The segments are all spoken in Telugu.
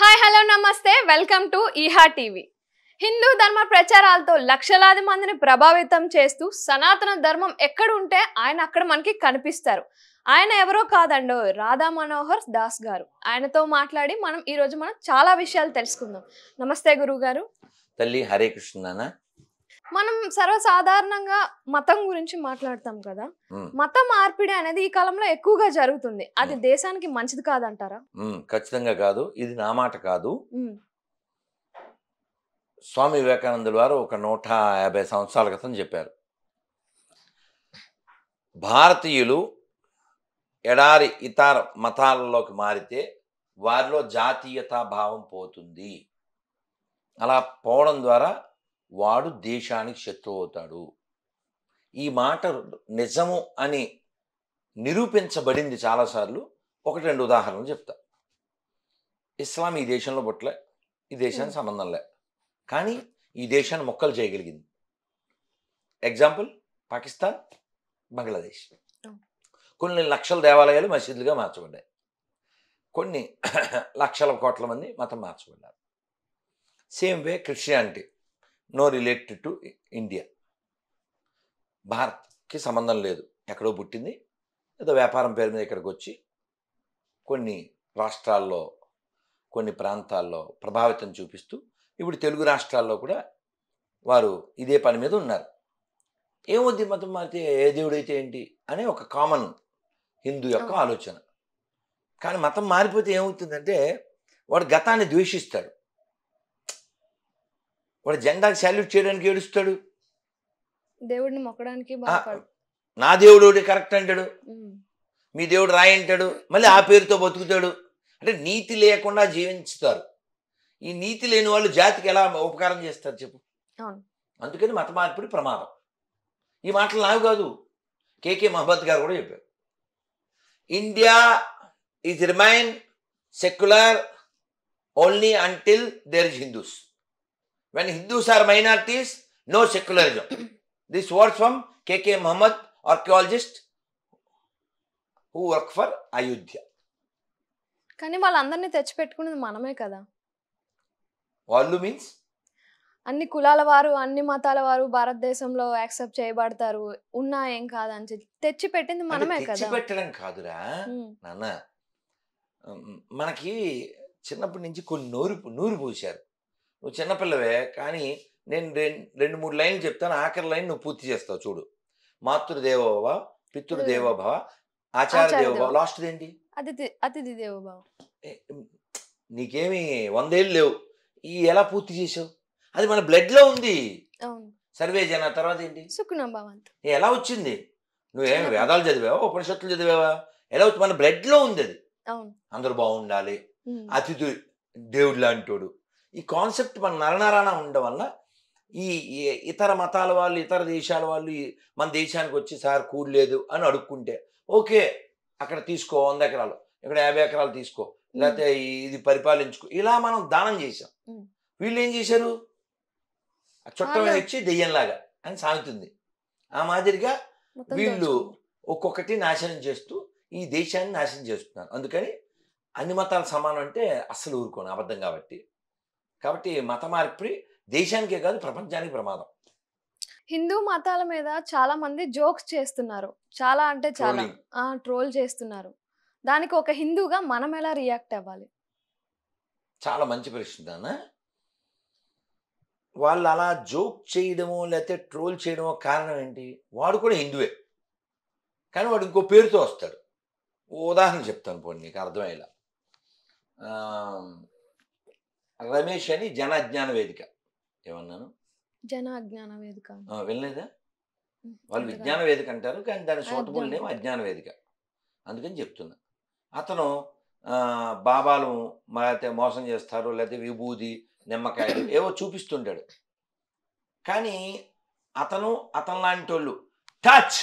హాయ్ హలో నమస్తే వెల్కమ్ టు ఈహా టీవీ హిందూ ధర్మ ప్రచారాలతో లక్షలాది మందిని ప్రభావితం చేస్తూ సనాతన ధర్మం ఎక్కడ ఉంటే ఆయన అక్కడ మనకి కనిపిస్తారు ఆయన ఎవరో కాదండో రాధా మనోహర్ దాస్ గారు ఆయనతో మాట్లాడి మనం ఈరోజు మనం చాలా విషయాలు తెలుసుకుందాం నమస్తే గురువు గారు తల్లి హరే కృష్ణ మనం సర్వసాధారణంగా మతం గురించి మాట్లాడతాం కదా మత మార్పిడి అనేది ఈ కాలంలో ఎక్కువగా జరుగుతుంది అది దేశానికి మంచిది కాదంటారా ఖచ్చితంగా కాదు ఇది నా మాట కాదు స్వామి వివేకానందుల వారు ఒక నూట యాభై సంవత్సరాల క్రితం చెప్పారు భారతీయులు ఎడారి ఇతర మతాలలోకి మారితే వారిలో జాతీయతా భావం పోతుంది అలా పోవడం ద్వారా వాడు దేశానికి శత్రు అవుతాడు ఈ మాట నిజము అని నిరూపించబడింది చాలాసార్లు ఒకటి రెండు ఉదాహరణలు చెప్తా ఇస్లాం ఈ దేశంలో పుట్టలే ఈ దేశానికి సంబంధం లే కానీ ఈ దేశాన్ని మొక్కలు చేయగలిగింది ఎగ్జాంపుల్ పాకిస్తాన్ బంగ్లాదేశ్ కొన్ని లక్షల దేవాలయాలు మసీదులుగా మార్చబడ్డాయి కొన్ని లక్షల కోట్ల మంది మతం మార్చబడ్డారు same way Christianity no related to India భారత్కి సంబంధం లేదు ఎక్కడో పుట్టింది ఏదో వ్యాపారం పేరు మీద ఇక్కడికి వచ్చి కొన్ని రాష్ట్రాల్లో కొన్ని ప్రాంతాల్లో ప్రభావితం చూపిస్తూ ఇప్పుడు తెలుగు రాష్ట్రాల్లో కూడా వారు ఇదే పని మీద ఉన్నారు ఏమొద్ది మతం మారితే ఏ దేవుడైతే ఏంటి అనే ఒక కామన్ హిందూ యొక్క ఆలోచన కానీ మతం మారిపోతే ఏమవుతుందంటే వాడు గతాన్ని ద్వేషిస్తాడు వాడు జెండాకి సాల్యూట్ చేయడానికి ఏడుస్తాడు దేవుడిని మొక్కడానికి నా దేవుడు కరెక్ట్ అంటాడు మీ దేవుడు రాయంటాడు మళ్ళీ ఆ పేరుతో బతుకుతాడు అంటే నీతి లేకుండా జీవించుతారు ఈ నీతి లేని వాళ్ళు జాతికి ఎలా ఉపకారం చేస్తారు చెప్పు అందుకని మత మార్పిడి ప్రమాదం ఈ మాటలు నావి కాదు కేకే మహమ్మద్ గారు కూడా చెప్పారు India is remain secular only until there is Hindus when Hindus are minorities, no secularism. This words from K.K. Mohammed archaeologist who work for Ayodhya కానీ వాళ్ళందరినీ తెచ్చిపెట్టుకునేది మనమే కదా వాళ్ళు మీన్స్ అన్ని కులాల వారు అన్ని మతాల వారు భారతదేశంలో యాక్సెప్ట్ చేయబడతారు ఉన్నా ఏం కాదని చెప్పి తెచ్చి పెట్టింది మనమే కదా పెట్టడం కాదురా నాన్న మనకి చిన్నప్పటి నుంచి కొన్ని నూరు నూరు పూశారు నువ్వు చిన్నపిల్లవే కానీ నేను రెండు మూడు లైన్లు చెప్తాను ఆఖరి లైన్ నువ్వు పూర్తి చేస్తావు చూడు మాతృదేవోభవ పితృ దేవోభవ ఆచార్య దేవోభవ లాస్ట్ ఏంటి అతిథి దేవోభవ నీకేమి వందేళ్ళు లేవు ఈ ఎలా పూర్తి చేసావు అది మన బ్లడ్ లో ఉంది సర్వే జన తర్వాత ఏంటి ఎలా వచ్చింది నువ్వేం వేదాలు చదివావా ఉపనిషత్తులు చదివావా ఎలా వచ్చి మన బ్లడ్ లో ఉంది అది అందరు బాగుండాలి అతిథి దేవుడు లాంటి ఈ కాన్సెప్ట్ మన నరనరాన ఉండడం వల్ల ఈ ఇతర మతాల వాళ్ళు ఇతర దేశాల వాళ్ళు మన దేశానికి వచ్చి సార్ కూడలేదు అని అడుక్కుంటే ఓకే అక్కడ తీసుకో వంద ఎకరాలు ఇక్కడ యాభై ఎకరాలు తీసుకో లేకపోతే ఇది పరిపాలించుకో ఇలా మనం దానం చేసాం వీళ్ళు ఏం చేశారు చుట్టమే వచ్చి దెయ్యంలాగా అని సాగుతుంది ఆ మాదిరిగా వీళ్ళు ఒక్కొక్కటి నాశనం చేస్తూ ఈ దేశాన్ని నాశనం చేస్తున్నారు అందుకని అన్ని మతాలు సమానం అంటే అస్సలు ఊరుకోను అబద్ధం కాబట్టి కాబట్టి మత మార్పిడి దేశానికే కాదు ప్రపంచానికి ప్రమాదం హిందూ మతాల మీద చాలా మంది జోక్స్ చేస్తున్నారు చాలా అంటే చాలా ట్రోల్ చేస్తున్నారు దానికి ఒక హిందూగా మనం ఎలా రియాక్ట్ అవ్వాలి చాలా మంచి ప్రశ్న వాళ్ళు అలా జోక్ చేయడమో లేకపోతే ట్రోల్ చేయడమో కారణం ఏంటి వాడు కూడా హిందువే కానీ వాడు ఇంకో పేరుతో వస్తాడు ఉదాహరణ చెప్తాను పోనీ నీకు అర్థమయ్యేలా రమేష్ అని జన అజ్ఞాన వేదిక ఏమన్నాను జన అజ్ఞాన వేదిక వినలేదా వాళ్ళు విజ్ఞాన వేదిక అంటారు కానీ దాని సూటబుల్ నేమ్ అజ్ఞాన వేదిక అందుకని చెప్తున్నా అతను బాబాలు లేకపోతే మోసం చేస్తారు లేకపోతే విభూది నిమ్మకాయలు ఏవో చూపిస్తుంటాడు కానీ అతను అతను లాంటి వాళ్ళు టచ్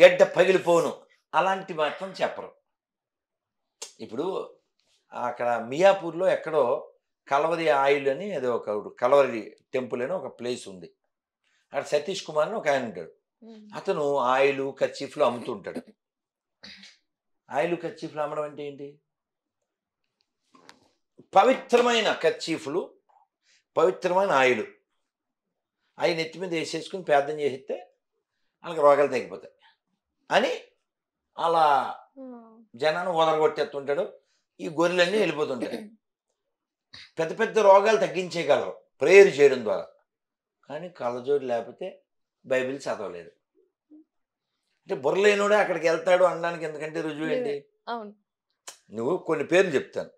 గెడ్డ పగిలిపోను అలాంటి మాత్రం చెప్పరు ఇప్పుడు అక్కడ మియాపూర్లో ఎక్కడో కలవరి ఆయిల్ అని అది ఒక కలవరి టెంపుల్ అని ఒక ప్లేస్ ఉంది అక్కడ సతీష్ కుమార్ అని ఒక ఆయన ఉంటాడు అతను ఆయిల్ ఖర్చీఫ్లు అమ్ముతుంటాడు ఆయిల్ ఖర్చీఫ్లు అమ్మడం అంటే ఏంటి పవిత్రమైన ఖర్చీఫ్లు పవిత్రమైన ఆయిల్ అవి నెత్తి మీద వేసేసుకుని ప్రార్థన చేస్తే వాళ్ళకి రోగాలు తగ్గిపోతాయి అని అలా జనాన్ని వదరగొట్టేస్తుంటాడు ఈ గొర్రెలన్నీ వెళ్ళిపోతుంటాయి పెద్ద పెద్ద రోగాలు తగ్గించేయగలరు ప్రేయర్ చేయడం ద్వారా కానీ కళ్ళజోడు లేకపోతే బైబిల్ చదవలేదు అంటే బుర్రలేనుడే అక్కడికి వెళ్తాడు అనడానికి ఎందుకంటే రుజువు ఏంటి నువ్వు కొన్ని పేర్లు చెప్తాను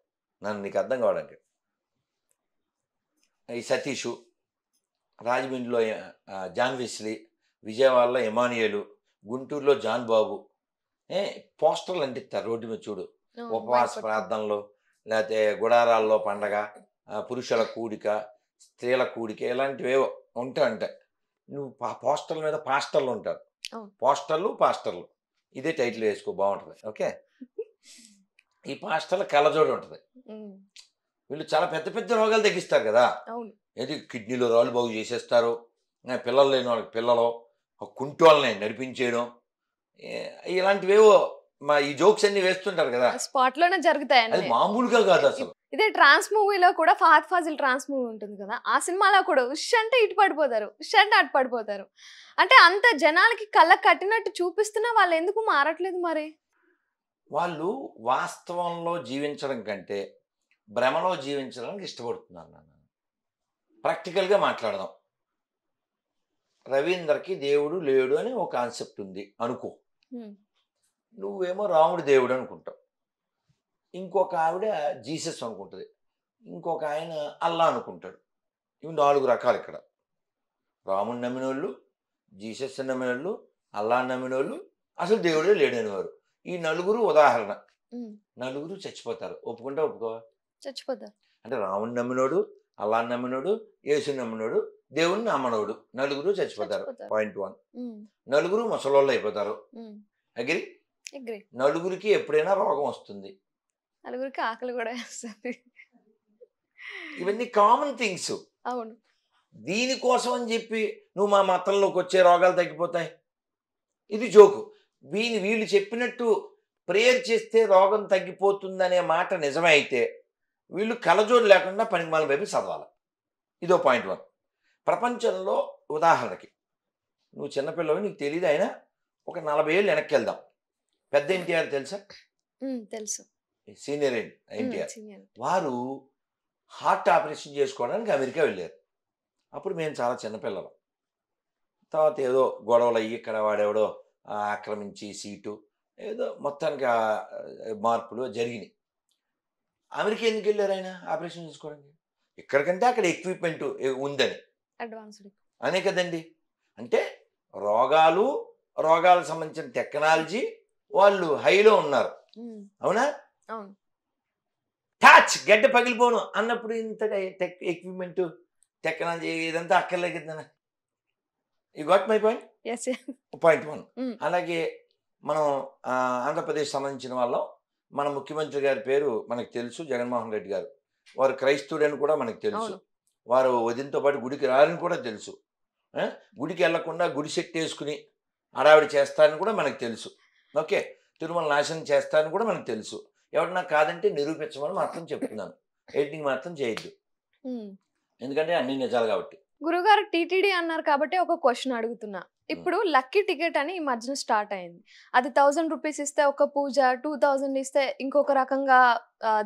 నన్ను నీకు అర్థం కావడానికి ఈ సతీషు రాజమండ్రిలో జాన్ విస్లీ విజయవాడలో ఎమానియలు గుంటూరులో జాన్ బాబు పోస్టర్లు అంటిస్తారు రోడ్డు మీద చూడు ఉపవాస ప్రార్థనలో లేకపోతే గుడారాల్లో పండగ పురుషుల కూడిక స్త్రీల కూడిక ఇలాంటివేవో ఉంటా ఉంటాయి నువ్వు పోస్టర్ల మీద పాస్టర్లు ఉంటారు పోస్టర్లు పాస్టర్లు ఇదే టైటిల్ వేసుకో బాగుంటుంది ఓకే ఈ పాస్టర్ల కళ్ళజోడు ఉంటుంది వీళ్ళు చాలా పెద్ద పెద్ద రోగాలు తగ్గిస్తారు కదా ఏది కిడ్నీలో రాళ్ళు బాగు చేసేస్తారు పిల్లలు లేని వాళ్ళకి పిల్లలు కుంటోళ్ళని నడిపించేయడం ఇలాంటివేవో మా ఈ జోక్స్ అన్ని వేస్తుంటారు కదా స్పాట్ లోనే జరుగుతాయి మామూలుగా కాదు అసలు ఇదే ట్రాన్స్ మూవీలో కూడా ఫాత్ ఫాజిల్ ట్రాన్స్ మూవీ ఉంటుంది కదా ఆ సినిమాలో కూడా ఉష్ అంటే ఇటు పడిపోతారు ఉష్ అంటే అటు పడిపోతారు అంటే అంత జనాలకి కళ్ళ కట్టినట్టు చూపిస్తున్నా వాళ్ళు ఎందుకు మారట్లేదు మరి వాళ్ళు వాస్తవంలో జీవించడం కంటే భ్రమలో జీవించడానికి ఇష్టపడుతున్నారు నన్ను ప్రాక్టికల్గా మాట్లాడదాం రవీందర్కి దేవుడు లేడు అని ఒక కాన్సెప్ట్ ఉంది అనుకో నువ్వేమో రాముడు దేవుడు అనుకుంటావు ఇంకొక ఆవిడ జీసస్ అనుకుంటుంది ఇంకొక ఆయన అల్లా అనుకుంటాడు ఇవి నాలుగు రకాలు ఇక్కడ రాముని నమ్మినోళ్ళు జీసస్ నమ్మినోళ్ళు అల్లా నమ్మినోళ్ళు అసలు దేవుడే లేడనేవారు ఈ నలుగురు ఉదాహరణ నలుగురు చచ్చిపోతారు ఒప్పుకుంటే ఒప్పుకో చచ్చిపోతారు అంటే రాముని నమ్మినోడు అల్లా నమ్మినోడు యేసు నమ్మినోడు దేవుడిని నమ్మనోడు నలుగురు చచ్చిపోతారు పాయింట్ వన్ నలుగురు ముసలోళ్ళు అయిపోతారు అగ్రి నలుగురికి ఎప్పుడైనా రోగం వస్తుంది నలుగురికి ఆకలి కూడా వేస్తుంది ఇవన్నీ కామన్ థింగ్స్ అవును దీనికోసం అని చెప్పి నువ్వు మా మతంలోకి వచ్చే రోగాలు తగ్గిపోతాయి ఇది జోకు వీని వీళ్ళు చెప్పినట్టు ప్రేయర్ చేస్తే రోగం తగ్గిపోతుందనే మాట నిజమే అయితే వీళ్ళు కలజోడు లేకుండా పనికిమాల వైపు చదవాలి ఇదో పాయింట్ వన్ ప్రపంచంలో ఉదాహరణకి నువ్వు చిన్నపిల్లవి నీకు తెలియదు అయినా ఒక నలభై ఏళ్ళు వెనక్కి వెళ్దాం పెద్ద ఎన్టీఆర్ తెలుసా తెలుసు సీనియర్ ఎన్టీఆర్ వారు హార్ట్ ఆపరేషన్ చేసుకోవడానికి అమెరికా వెళ్ళారు అప్పుడు మేము చాలా చిన్నపిల్లలు తర్వాత ఏదో గొడవలు అయ్యి ఇక్కడ వాడెవడో ఆక్రమించి సీటు ఏదో మొత్తానికి మార్పులు జరిగినాయి అమెరికా ఎందుకు వెళ్ళారు ఆయన ఆపరేషన్ చేసుకోవడానికి ఇక్కడికంటే అక్కడ ఎక్విప్మెంట్ ఉందని అడ్వాన్స్డ్ అనే కదండి అంటే రోగాలు రోగాలకు సంబంధించిన టెక్నాలజీ వాళ్ళు హైలో ఉన్నారు అవునా టాచ్ గడ్డ పగిలిపోను అన్నప్పుడు ఇంత టెక్ ఎక్విప్మెంట్ టెక్నాలజీ ఇదంతా అక్కర్లేకదనా ఈ goat my point point one అలాగే మనం ఆంధ్రప్రదేశ్ సంబంధించిన వాళ్ళం మన ముఖ్యమంత్రి గారి పేరు మనకు తెలుసు జగన్మోహన్ రెడ్డి గారు వారు క్రైస్తవుడని కూడా మనకు తెలుసు వారు వదినతో పాటు గుడికి రారని కూడా తెలుసు గుడికి వెళ్లకుండా గుడి సెట్ వేసుకుని హడావిడి చేస్తారని కూడా మనకు తెలుసు ఓకే తిరుమల నాశనం చేస్తారని కూడా మనకు తెలుసు ఎవరన్నా కాదంటే నిరూపించమని మాత్రం చెప్తున్నాను ఎడిటింగ్ మాత్రం చేయొద్దు ఎందుకంటే అన్ని నిజాలు కాబట్టి గురుగారు టీటీడీ అన్నారు కాబట్టి ఒక క్వశ్చన్ అడుగుతున్నా ఇప్పుడు లక్కీ టికెట్ అని ఈ మధ్యన స్టార్ట్ అయింది అది థౌజండ్ రూపీస్ ఇస్తే ఒక పూజ టూ థౌజండ్ ఇస్తే ఇంకొక రకంగా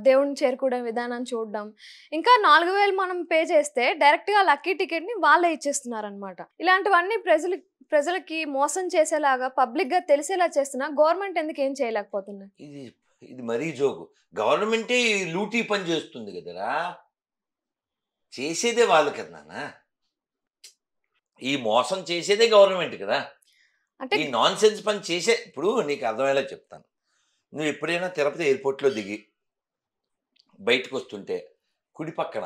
దేవుడిని చేరుకునే విధానాన్ని చూడడం ఇంకా నాలుగు వేలు మనం పే చేస్తే డైరెక్ట్గా లక్కీ టికెట్ని వాళ్ళే ఇచ్చేస్తున్నారనమాట ఇలాంటివన్నీ ప్రజలు ప్రజలకి మోసం చేసేలాగా పబ్లిక్ గా తెలిసేలా చేస్తున్నా గవర్నమెంట్ ఎందుకు ఏం చేయలేకపోతున్నా ఇది ఇది మరీ జోగు గవర్నమెంటే లూటీ పని చేస్తుంది కదరా చేసేదే వాళ్ళ కదా ఈ మోసం చేసేదే గవర్నమెంట్ కదా అంటే ఈ నాన్ సెన్స్ పని చేసే ఇప్పుడు నీకు అర్థమయ్యేలా చెప్తాను నువ్వు ఎప్పుడైనా తిరుపతి ఎయిర్పోర్ట్లో దిగి బయటకు వస్తుంటే కుడి పక్కన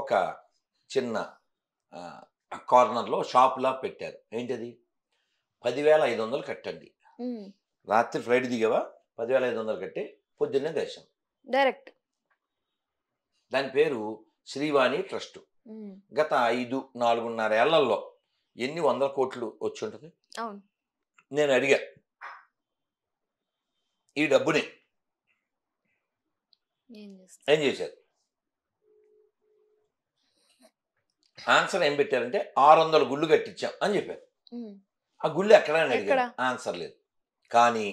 ఒక చిన్న కార్నర్లో షాప్లా పెట్టారు ఏంటది పదివేల ఐదు వందలు కట్టండి రాత్రి ఫ్లైట్ దిగావా పదివేల ఐదు వందలు కట్టి పొద్దున్నే దేశం డైరెక్ట్ దాని పేరు శ్రీవాణి ట్రస్ట్ గత ఐదు నాలుగున్నర ఏళ్లలో ఎన్ని వందల కోట్లు వచ్చి ఉంటుంది నేను అడిగా ఈ డబ్బుని ఏం చేశారు ఆన్సర్ ఏం పెట్టారంటే ఆరు వందల గుళ్ళు కట్టించాం అని చెప్పారు ఆ గుళ్ళు ఎక్కడ అడిగారు ఆన్సర్ లేదు కానీ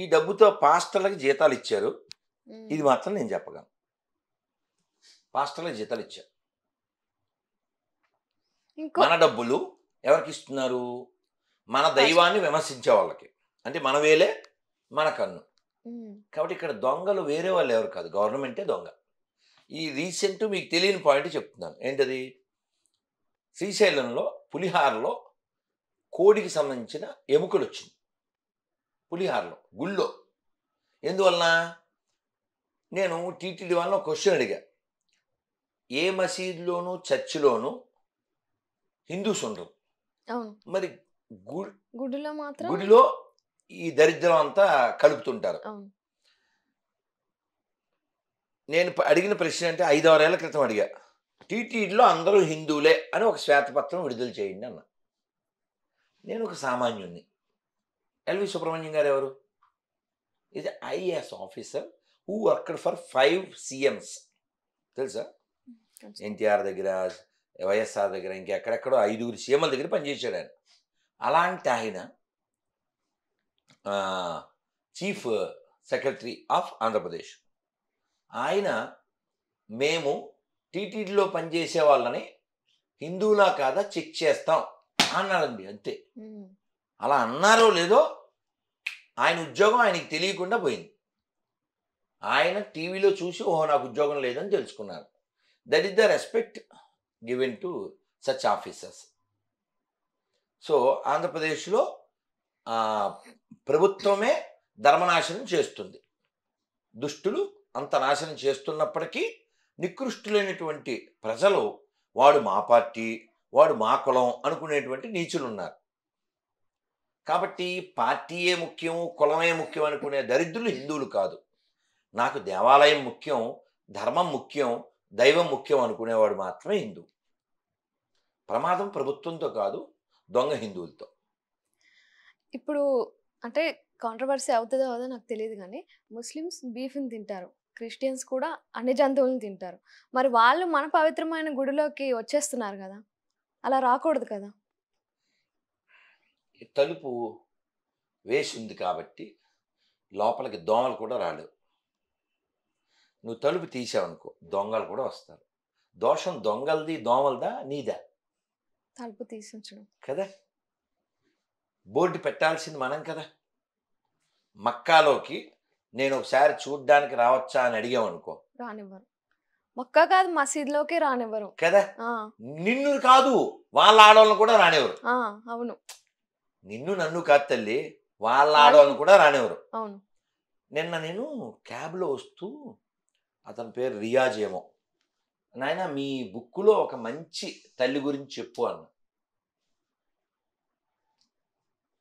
ఈ డబ్బుతో పాస్టర్లకు జీతాలు ఇచ్చారు ఇది మాత్రం నేను చెప్పగలను పాస్టర్లకు జీతాలు ఇచ్చారు మన డబ్బులు ఎవరికి ఇస్తున్నారు మన దైవాన్ని విమర్శించే వాళ్ళకి అంటే మన వేలే మన కన్ను కాబట్టి ఇక్కడ దొంగలు వేరే వాళ్ళు ఎవరు కాదు గవర్నమెంటే దొంగ ఈ రీసెంట్ మీకు తెలియని పాయింట్ చెప్తున్నాను ఏంటది శ్రీశైలంలో పులిహారలో కోడికి సంబంధించిన ఎముకలు వచ్చింది పులిహారలో గుళ్ళో ఎందువలన నేను టీటీడీ వాళ్ళని క్వశ్చన్ అడిగా ఏ మసీదులోనూ చర్చిలోనూ హిందూస్ ఉండరు మరి గుడిలో మాత్రం గుడిలో ఈ దరిద్రం అంతా కలుపుతుంటారు నేను అడిగిన ప్రశ్న అంటే ఏళ్ళ క్రితం అడిగా టీటీడీలో అందరూ హిందువులే అని ఒక శ్వేతపత్రం విడుదల చేయండి అన్న నేను ఒక సామాన్యుణ్ణి ఎల్వి సుబ్రహ్మణ్యం గారు ఎవరు ఇది IAS officer who worked for five CMs తెలుసా ఎన్టీఆర్ దగ్గర వైఎస్ఆర్ దగ్గర ఇంకెక్కడెక్కడో ఐదుగురు సీఎంల దగ్గర పనిచేశాడు ఆయన అలాంటి ఆయన చీఫ్ సెక్రటరీ ఆఫ్ ఆంధ్రప్రదేశ్ ఆయన మేము టీటీడీలో పనిచేసే వాళ్ళని హిందువులా కాదా చెక్ చేస్తాం అన్నారండి అంతే అలా అన్నారో లేదో ఆయన ఉద్యోగం ఆయనకి తెలియకుండా పోయింది ఆయన టీవీలో చూసి ఓహో నాకు ఉద్యోగం లేదని తెలుసుకున్నారు that is the respect given to such officers so ఆంధ్రప్రదేశ్లో ప్రభుత్వమే ధర్మనాశనం చేస్తుంది దుష్టులు అంత నాశనం చేస్తున్నప్పటికీ నికృష్టులైనటువంటి ప్రజలు వాడు మా పార్టీ వాడు మా కులం అనుకునేటువంటి నీచులు ఉన్నారు కాబట్టి పార్టీయే ముఖ్యం కులమే ముఖ్యం అనుకునే దరిద్రులు హిందువులు కాదు నాకు దేవాలయం ముఖ్యం ధర్మం ముఖ్యం దైవం ముఖ్యం అనుకునేవాడు మాత్రమే హిందూ ప్రమాదం ప్రభుత్వంతో కాదు దొంగ హిందువులతో ఇప్పుడు అంటే కాంట్రవర్సీ అవుతుందో అదో నాకు తెలియదు కానీ ముస్లిమ్స్ బీఫ్ని తింటారు క్రిస్టియన్స్ కూడా అన్ని జంతువులను తింటారు మరి వాళ్ళు మన పవిత్రమైన గుడిలోకి వచ్చేస్తున్నారు కదా అలా రాకూడదు కదా తలుపు వేసింది కాబట్టి లోపలికి దోమలు కూడా రాలేవు నువ్వు తలుపు తీసావనుకో దొంగలు కూడా వస్తారు దోషం దొంగలది దోమలదా నీదా తలుపు తీసించడం కదా బోర్డు పెట్టాల్సింది మనం కదా మక్కాలోకి నేను ఒకసారి చూడ్డానికి రావచ్చా అని అడిగావు అనుకో రానివ్వరు మొక్క కాదు మసీద్లోకి రానివ్వరు కదా నిన్ను కాదు వాళ్ళ ఆడవాళ్ళని కూడా రానివ్వరు అవును నిన్ను నన్ను కాదు తల్లి వాళ్ళ ఆడవాళ్ళని కూడా రానివ్వరు అవును నిన్న నేను క్యాబ్లో వస్తూ అతని పేరు రియాజ్ ఏమో నాయన మీ బుక్లో ఒక మంచి తల్లి గురించి చెప్పు అన్న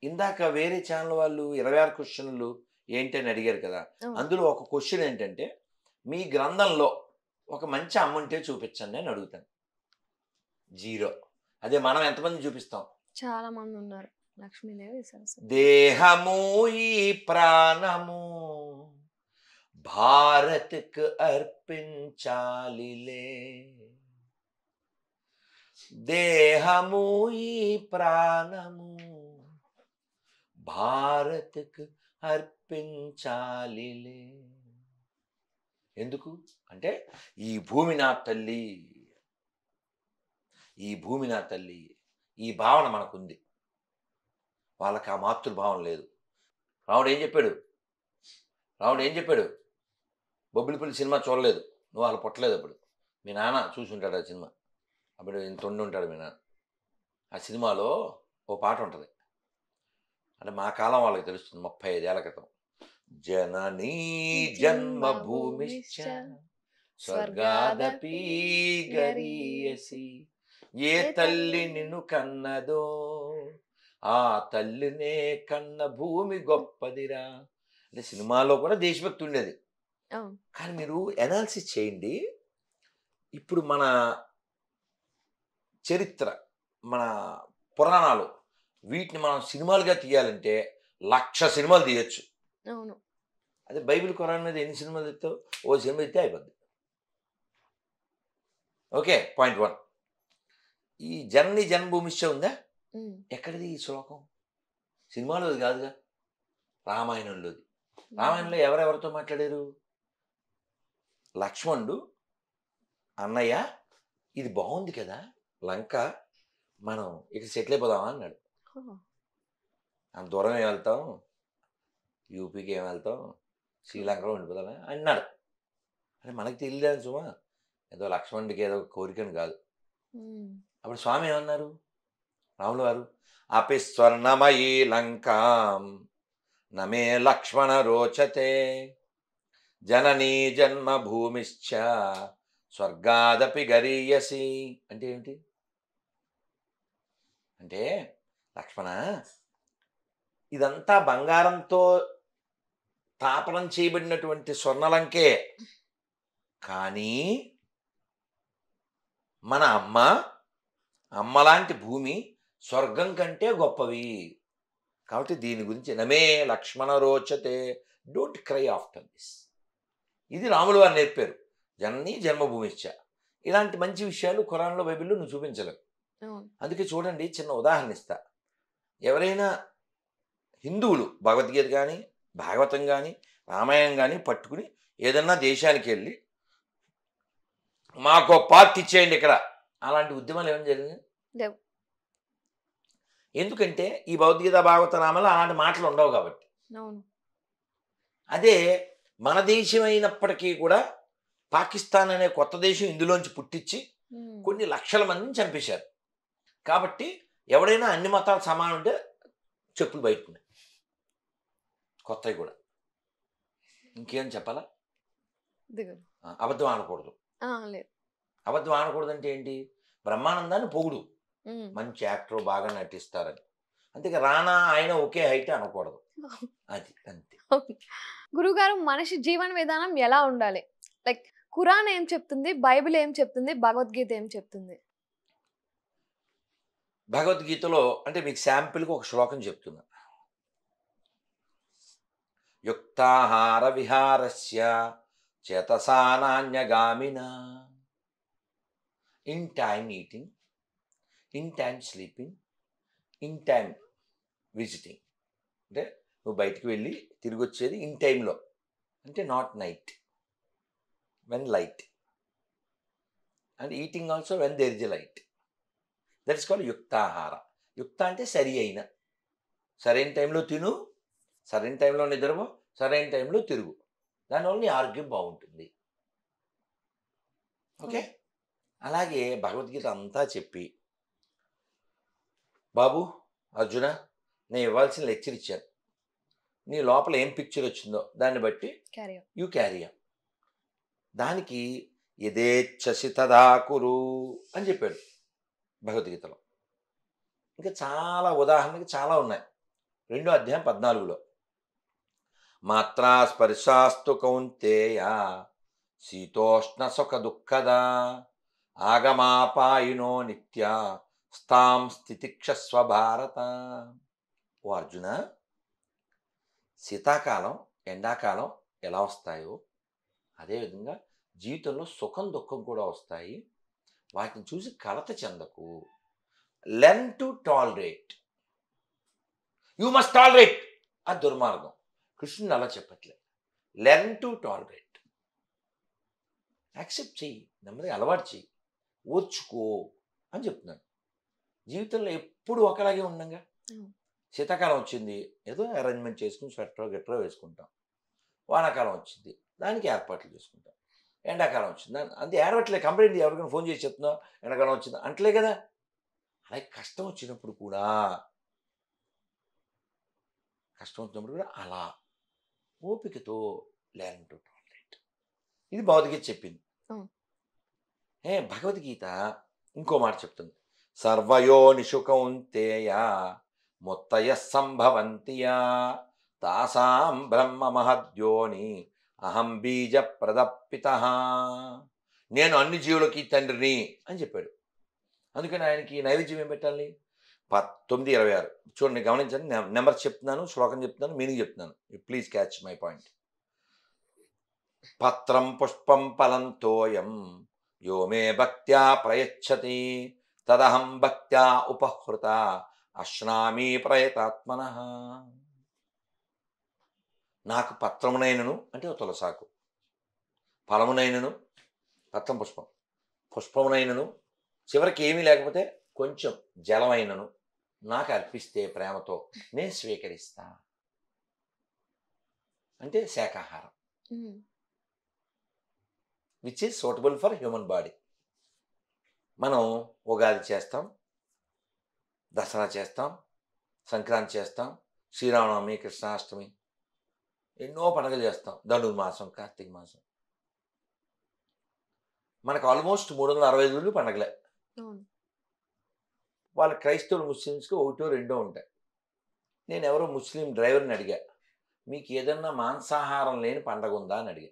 ఇందాక వేరే ఛానల్ వాళ్ళు ఇరవై ఆరు క్వశ్చన్లు ఏంటి అని అడిగారు కదా అందులో ఒక క్వశ్చన్ ఏంటంటే మీ గ్రంథంలో ఒక మంచి అమ్మ ఉంటే చూపించండి అని అడుగుతాను జీరో అదే మనం ఎంతమంది చూపిస్తాం చాలా మంది ఉన్నారు లక్ష్మీదేవి దేహము ఈ ప్రాణము భారత్కు అర్పించాలిలే దేహము ఈ ప్రాణము భారత్కు అర్పించాలి ఎందుకు అంటే ఈ భూమి నా తల్లి ఈ భూమి నా తల్లి ఈ భావన మనకుంది వాళ్ళకి ఆ మాతృభావం లేదు రాముడు ఏం చెప్పాడు రాముడు ఏం చెప్పాడు బొబ్బిలిపల్లి సినిమా చూడలేదు నువ్వు వాళ్ళు పుట్టలేదు అప్పుడు మీ నాన్న చూసి ఉంటాడు ఆ సినిమా అప్పుడు ఇంత ఉండి ఉంటాడు మీ నాన్న ఆ సినిమాలో ఓ పాట ఉంటుంది అంటే మా కాలం వాళ్ళకి తెలుస్తుంది ముప్పై ఐదేళ్ల క్రితం జననీ జన్మభూమి స్వర్గాదపి ఏ తల్లి నిన్ను కన్నదో ఆ తల్లినే కన్న భూమి గొప్పదిరా అంటే సినిమాలో కూడా దేశభక్తి ఉండేది కానీ మీరు ఎనాలిసిస్ చేయండి ఇప్పుడు మన చరిత్ర మన పురాణాలు వీటిని మనం సినిమాలుగా తీయాలంటే లక్ష సినిమాలు తీయచ్చు అవును అదే బైబిల్ ఖురాన్ మీద ఎన్ని సినిమాలు తెస్తావు ఓ సినిమా తెస్తే అయిపోద్ది ఓకే పాయింట్ వన్ ఈ జనని జన్మభూమిశ్చ ఉందా ఎక్కడిది ఈ శ్లోకం సినిమాలో అది కాదుగా రామాయణంలోది రామాయణంలో ఎవరెవరితో మాట్లాడారు లక్ష్మణుడు అన్నయ్య ఇది బాగుంది కదా లంక మనం ఇక్కడ సెటిల్ అయిపోదామా అన్నాడు అంత దూరం ఏం వెళ్తాం యూపీకి ఏం వెళ్తాం శ్రీలంకలో ఉండిపోతామే అన్నాడు అంటే మనకి తెలియదు సుమా ఏదో లక్ష్మణుడికి ఏదో కోరికను కాదు అప్పుడు స్వామి ఏమన్నారు రాములు వారు అపి స్వర్ణమయీ లంకాం నమే లక్ష్మణ రోచతే జననీ జన్మభూమిశ్చ స్వర్గాదపి గరీయసి అంటే ఏమిటి అంటే లక్ష్మణ ఇదంతా బంగారంతో తాపనం చేయబడినటువంటి స్వర్ణలంకే కానీ మన అమ్మ అమ్మలాంటి భూమి స్వర్గం కంటే గొప్పవి కాబట్టి దీని గురించి నమే లక్ష్మణ రోచతే డోంట్ క్రై ఆఫ్టర్ దిస్ ఇది రాములు వారు నేర్పారు జనని ఇచ్చా ఇలాంటి మంచి విషయాలు ఖురాన్లో బైబిల్లో నువ్వు చూపించలేవు అందుకే చూడండి చిన్న ఉదాహరణ ఇస్తా ఎవరైనా హిందువులు భగవద్గీత కానీ భాగవతం కానీ రామాయణం కానీ పట్టుకుని ఏదన్నా దేశానికి వెళ్ళి మాకు పార్టీ ఇచ్చేయండి ఇక్కడ అలాంటి ఉద్యమాలు ఏమైనా జరిగింది ఎందుకంటే ఈ భగవద్గీత భాగవత నామాలు అలాంటి మాటలు ఉండవు కాబట్టి అదే మన దేశం అయినప్పటికీ కూడా పాకిస్తాన్ అనే కొత్త దేశం ఇందులోంచి పుట్టించి కొన్ని లక్షల మందిని చంపేశారు కాబట్టి ఎవడైనా అన్ని మతాలు సమానం ఉంటే చెప్పులు బయటకున్నాయి కొత్తవి కూడా ఇంకేం చెప్పాలా అబద్ధం ఆడకూడదు అబద్ధం ఆడకూడదు అంటే ఏంటి బ్రహ్మానందాన్ని పొగుడు మంచి యాక్టర్ బాగా నటిస్తారని అందుకే రానా ఆయన ఒకే హైట్ అనకూడదు అది అంతే గురుగారు మనిషి జీవన విధానం ఎలా ఉండాలి లైక్ ఖురాన్ ఏం చెప్తుంది బైబిల్ ఏం చెప్తుంది భగవద్గీత ఏం చెప్తుంది భగవద్గీతలో అంటే మీకు శాంపిల్కి ఒక శ్లోకం చెప్తున్నా యుక్తాహార విహారస్య చేతసానాన్యగామిన in time eating in time sleeping in time visiting అంటే నువ్వు బయటికి వెళ్ళి తిరిగి వచ్చేది ఇన్ టైంలో అంటే not night when light and eating also when there is light that is called యుక్తాహార యుక్త అంటే సరి అయిన సరైన టైంలో తిను సరైన టైంలో నిద్రపో సరైన టైంలో తిరుగు దానివల్ల నీ ఆరోగ్యం బాగుంటుంది ఓకే అలాగే భగవద్గీత అంతా చెప్పి బాబు అర్జున నేను ఇవ్వాల్సిన లెక్చర్ ఇచ్చాను నీ లోపల ఏం పిక్చర్ వచ్చిందో దాన్ని బట్టి యూ క్యారియర్ దానికి యథేచ్ఛసి తదా కురు అని చెప్పాడు భగవద్గీతలో ఇంకా చాలా ఉదాహరణకి చాలా ఉన్నాయి రెండో అధ్యాయం పద్నాలుగులో మాత్రా స్పర్శాస్తు కౌంతేయ శీతోష్ణ సుఖ దుఃఖదా ఆగమాపాయినో నిత్య స్థాం స్థితిక్షస్వ భారత ఓ అర్జున శీతాకాలం ఎండాకాలం ఎలా వస్తాయో అదేవిధంగా జీవితంలో సుఖం దుఃఖం కూడా వస్తాయి వాటిని చూసి కలత చెందకు learn to tolerate you must tolerate ఆ దుర్మార్గం కృష్ణుని అలా చెప్పట్లేదు లెన్ టు టాలరేట్ యాక్సెప్ట్ చెయ్యి నెమ్మది అలవాటు చెయ్యి ఓర్చుకో అని చెప్తున్నాను జీవితంలో ఎప్పుడు ఒకలాగే ఉండంగా శీతాకాలం వచ్చింది ఏదో అరేంజ్మెంట్ చేసుకుని స్వెటర్ గెట్రో వేసుకుంటాం వానాకాలం వచ్చింది దానికి ఏర్పాట్లు చేసుకుంటాం ఎండాకాలం వచ్చింది అంతే ఏడవట్లే కంప్లైంట్ ఎవరికైనా ఫోన్ చేసి చెప్తున్నా ఎండాకాలం వచ్చింది అంటలే కదా అలాగే కష్టం వచ్చినప్పుడు కూడా కష్టం వచ్చినప్పుడు కూడా అలా ఓపికతో లెర్న్ టు ఇది భగవద్గీత చెప్పింది ఏ భగవద్గీత ఇంకో మాట చెప్తుంది సర్వయో నిషుకౌంతేయ మొత్తయ సంభవంతియా తాసాం బ్రహ్మ మహద్యోని అహం బీజ ప్రదప్పిత నేను అన్ని జీవులకి తండ్రిని అని చెప్పాడు అందుకని ఆయనకి నైవేద్యం ఏం పెట్టాలి తొమ్మిది ఇరవై ఆరు చూడండి గమనించండి నెంబర్ చెప్తున్నాను శ్లోకం చెప్తున్నాను మీనింగ్ చెప్తున్నాను ప్లీజ్ క్యాచ్ మై పాయింట్ పత్రం పుష్పం ఫలం తోయం యో మే భక్త్యా ప్రయచ్చతి తదహం భక్త్యా ఉపహృత అశ్నామీ ప్రయతాత్మన నాకు పత్రమునైనను అంటే తులసాకు ఫలమునైనను పత్రం పుష్పం పుష్పమునైనను చివరికి ఏమీ లేకపోతే కొంచెం జలమైనను నాకు అర్పిస్తే ప్రేమతో నేను స్వీకరిస్తా అంటే శాకాహారం which is suitable for human body మనం ఉగాది చేస్తాం దసరా చేస్తాం సంక్రాంతి చేస్తాం శ్రీరామనవమి కృష్ణాష్టమి ఎన్నో పండగలు చేస్తాం ధనుర్మాసం కార్తీక మాసం మనకు ఆల్మోస్ట్ మూడు వందల అరవై ఐదు పండుగలే వాళ్ళ క్రైస్తవులు ముస్లిమ్స్కి ఒకటో రెండో ఉంటాయి నేను ఎవరో ముస్లిం డ్రైవర్ని అడిగా మీకు ఏదన్నా మాంసాహారం లేని పండగ ఉందా అని అడిగా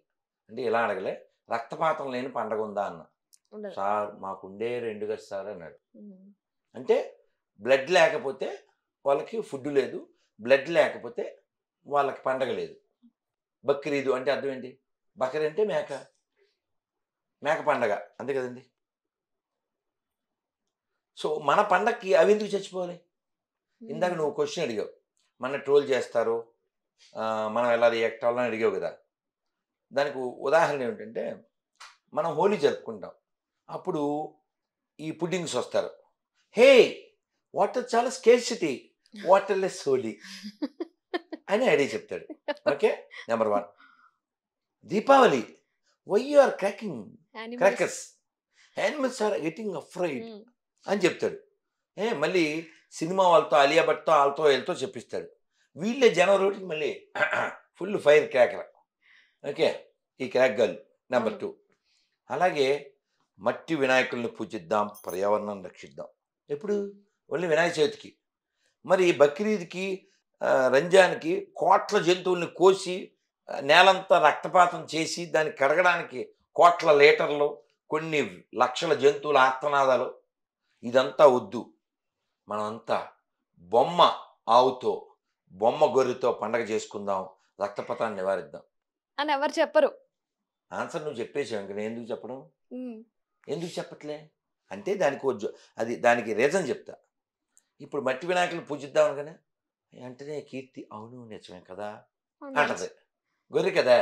అంటే ఇలా అడగలే రక్తపాతం లేని పండగ ఉందా అన్న సార్ మాకుండే రెండు కదా సార్ అన్నాడు అంటే బ్లడ్ లేకపోతే వాళ్ళకి ఫుడ్ లేదు బ్లడ్ లేకపోతే వాళ్ళకి పండగ లేదు బక్రీదు అంటే అర్థం ఏంటి బకరీ అంటే మేక మేక పండగ అంతే కదండి సో మన పండక్కి అవి ఎందుకు చచ్చిపోవాలి ఇందాక నువ్వు క్వశ్చన్ అడిగావు మన ట్రోల్ చేస్తారు మనం ఎలా రియాక్ట్ అవ్వాలని అడిగావు కదా దానికి ఉదాహరణ ఏమిటంటే మనం హోలీ జరుపుకుంటాం అప్పుడు ఈ పుడ్డింగ్స్ వస్తారు హే వాటర్ చాలా స్కేర్సిటీ వాటర్లెస్ హోలీ అని ఐడియా చెప్తాడు okay number one Deepavali why you are cracking crackers animals are getting afraid అని చెప్తాడు ఏ మళ్ళీ సినిమా వాళ్ళతో అలియా భట్తో వాళ్ళతో వెళ్తో చెప్పిస్తాడు వీళ్ళే జనవరి ఒకటికి మళ్ళీ ఫుల్ ఫైర్ క్రాకర్ ఓకే ఈ క్రాక్ గర్ల్ నెంబర్ టూ అలాగే మట్టి వినాయకుల్ని పూజిద్దాం పర్యావరణాన్ని రక్షిద్దాం ఎప్పుడు ఓన్లీ వినాయక చవితికి మరి బక్రీద్కి రంజాన్కి కోట్ల జంతువుల్ని కోసి నేలంతా రక్తపాతం చేసి దాన్ని కడగడానికి కోట్ల లీటర్లు కొన్ని లక్షల జంతువుల ఆత్మనాదాలు ఇదంతా వద్దు మనమంతా బొమ్మ ఆవుతో బొమ్మ గొర్రెతో పండగ చేసుకుందాం రక్తపాతాన్ని నివారిద్దాం అని ఎవరు చెప్పరు ఆన్సర్ నువ్వు చెప్పేసావు ఇంకా నేను ఎందుకు చెప్పడం ఎందుకు చెప్పట్లే అంటే దానికి అది దానికి రీజన్ చెప్తా ఇప్పుడు మట్టి వినాయకులు పూజిద్దాం అనుకనే వెంటనే కీర్తి అవును నిజమే కదా అంటది గొర్రె కదా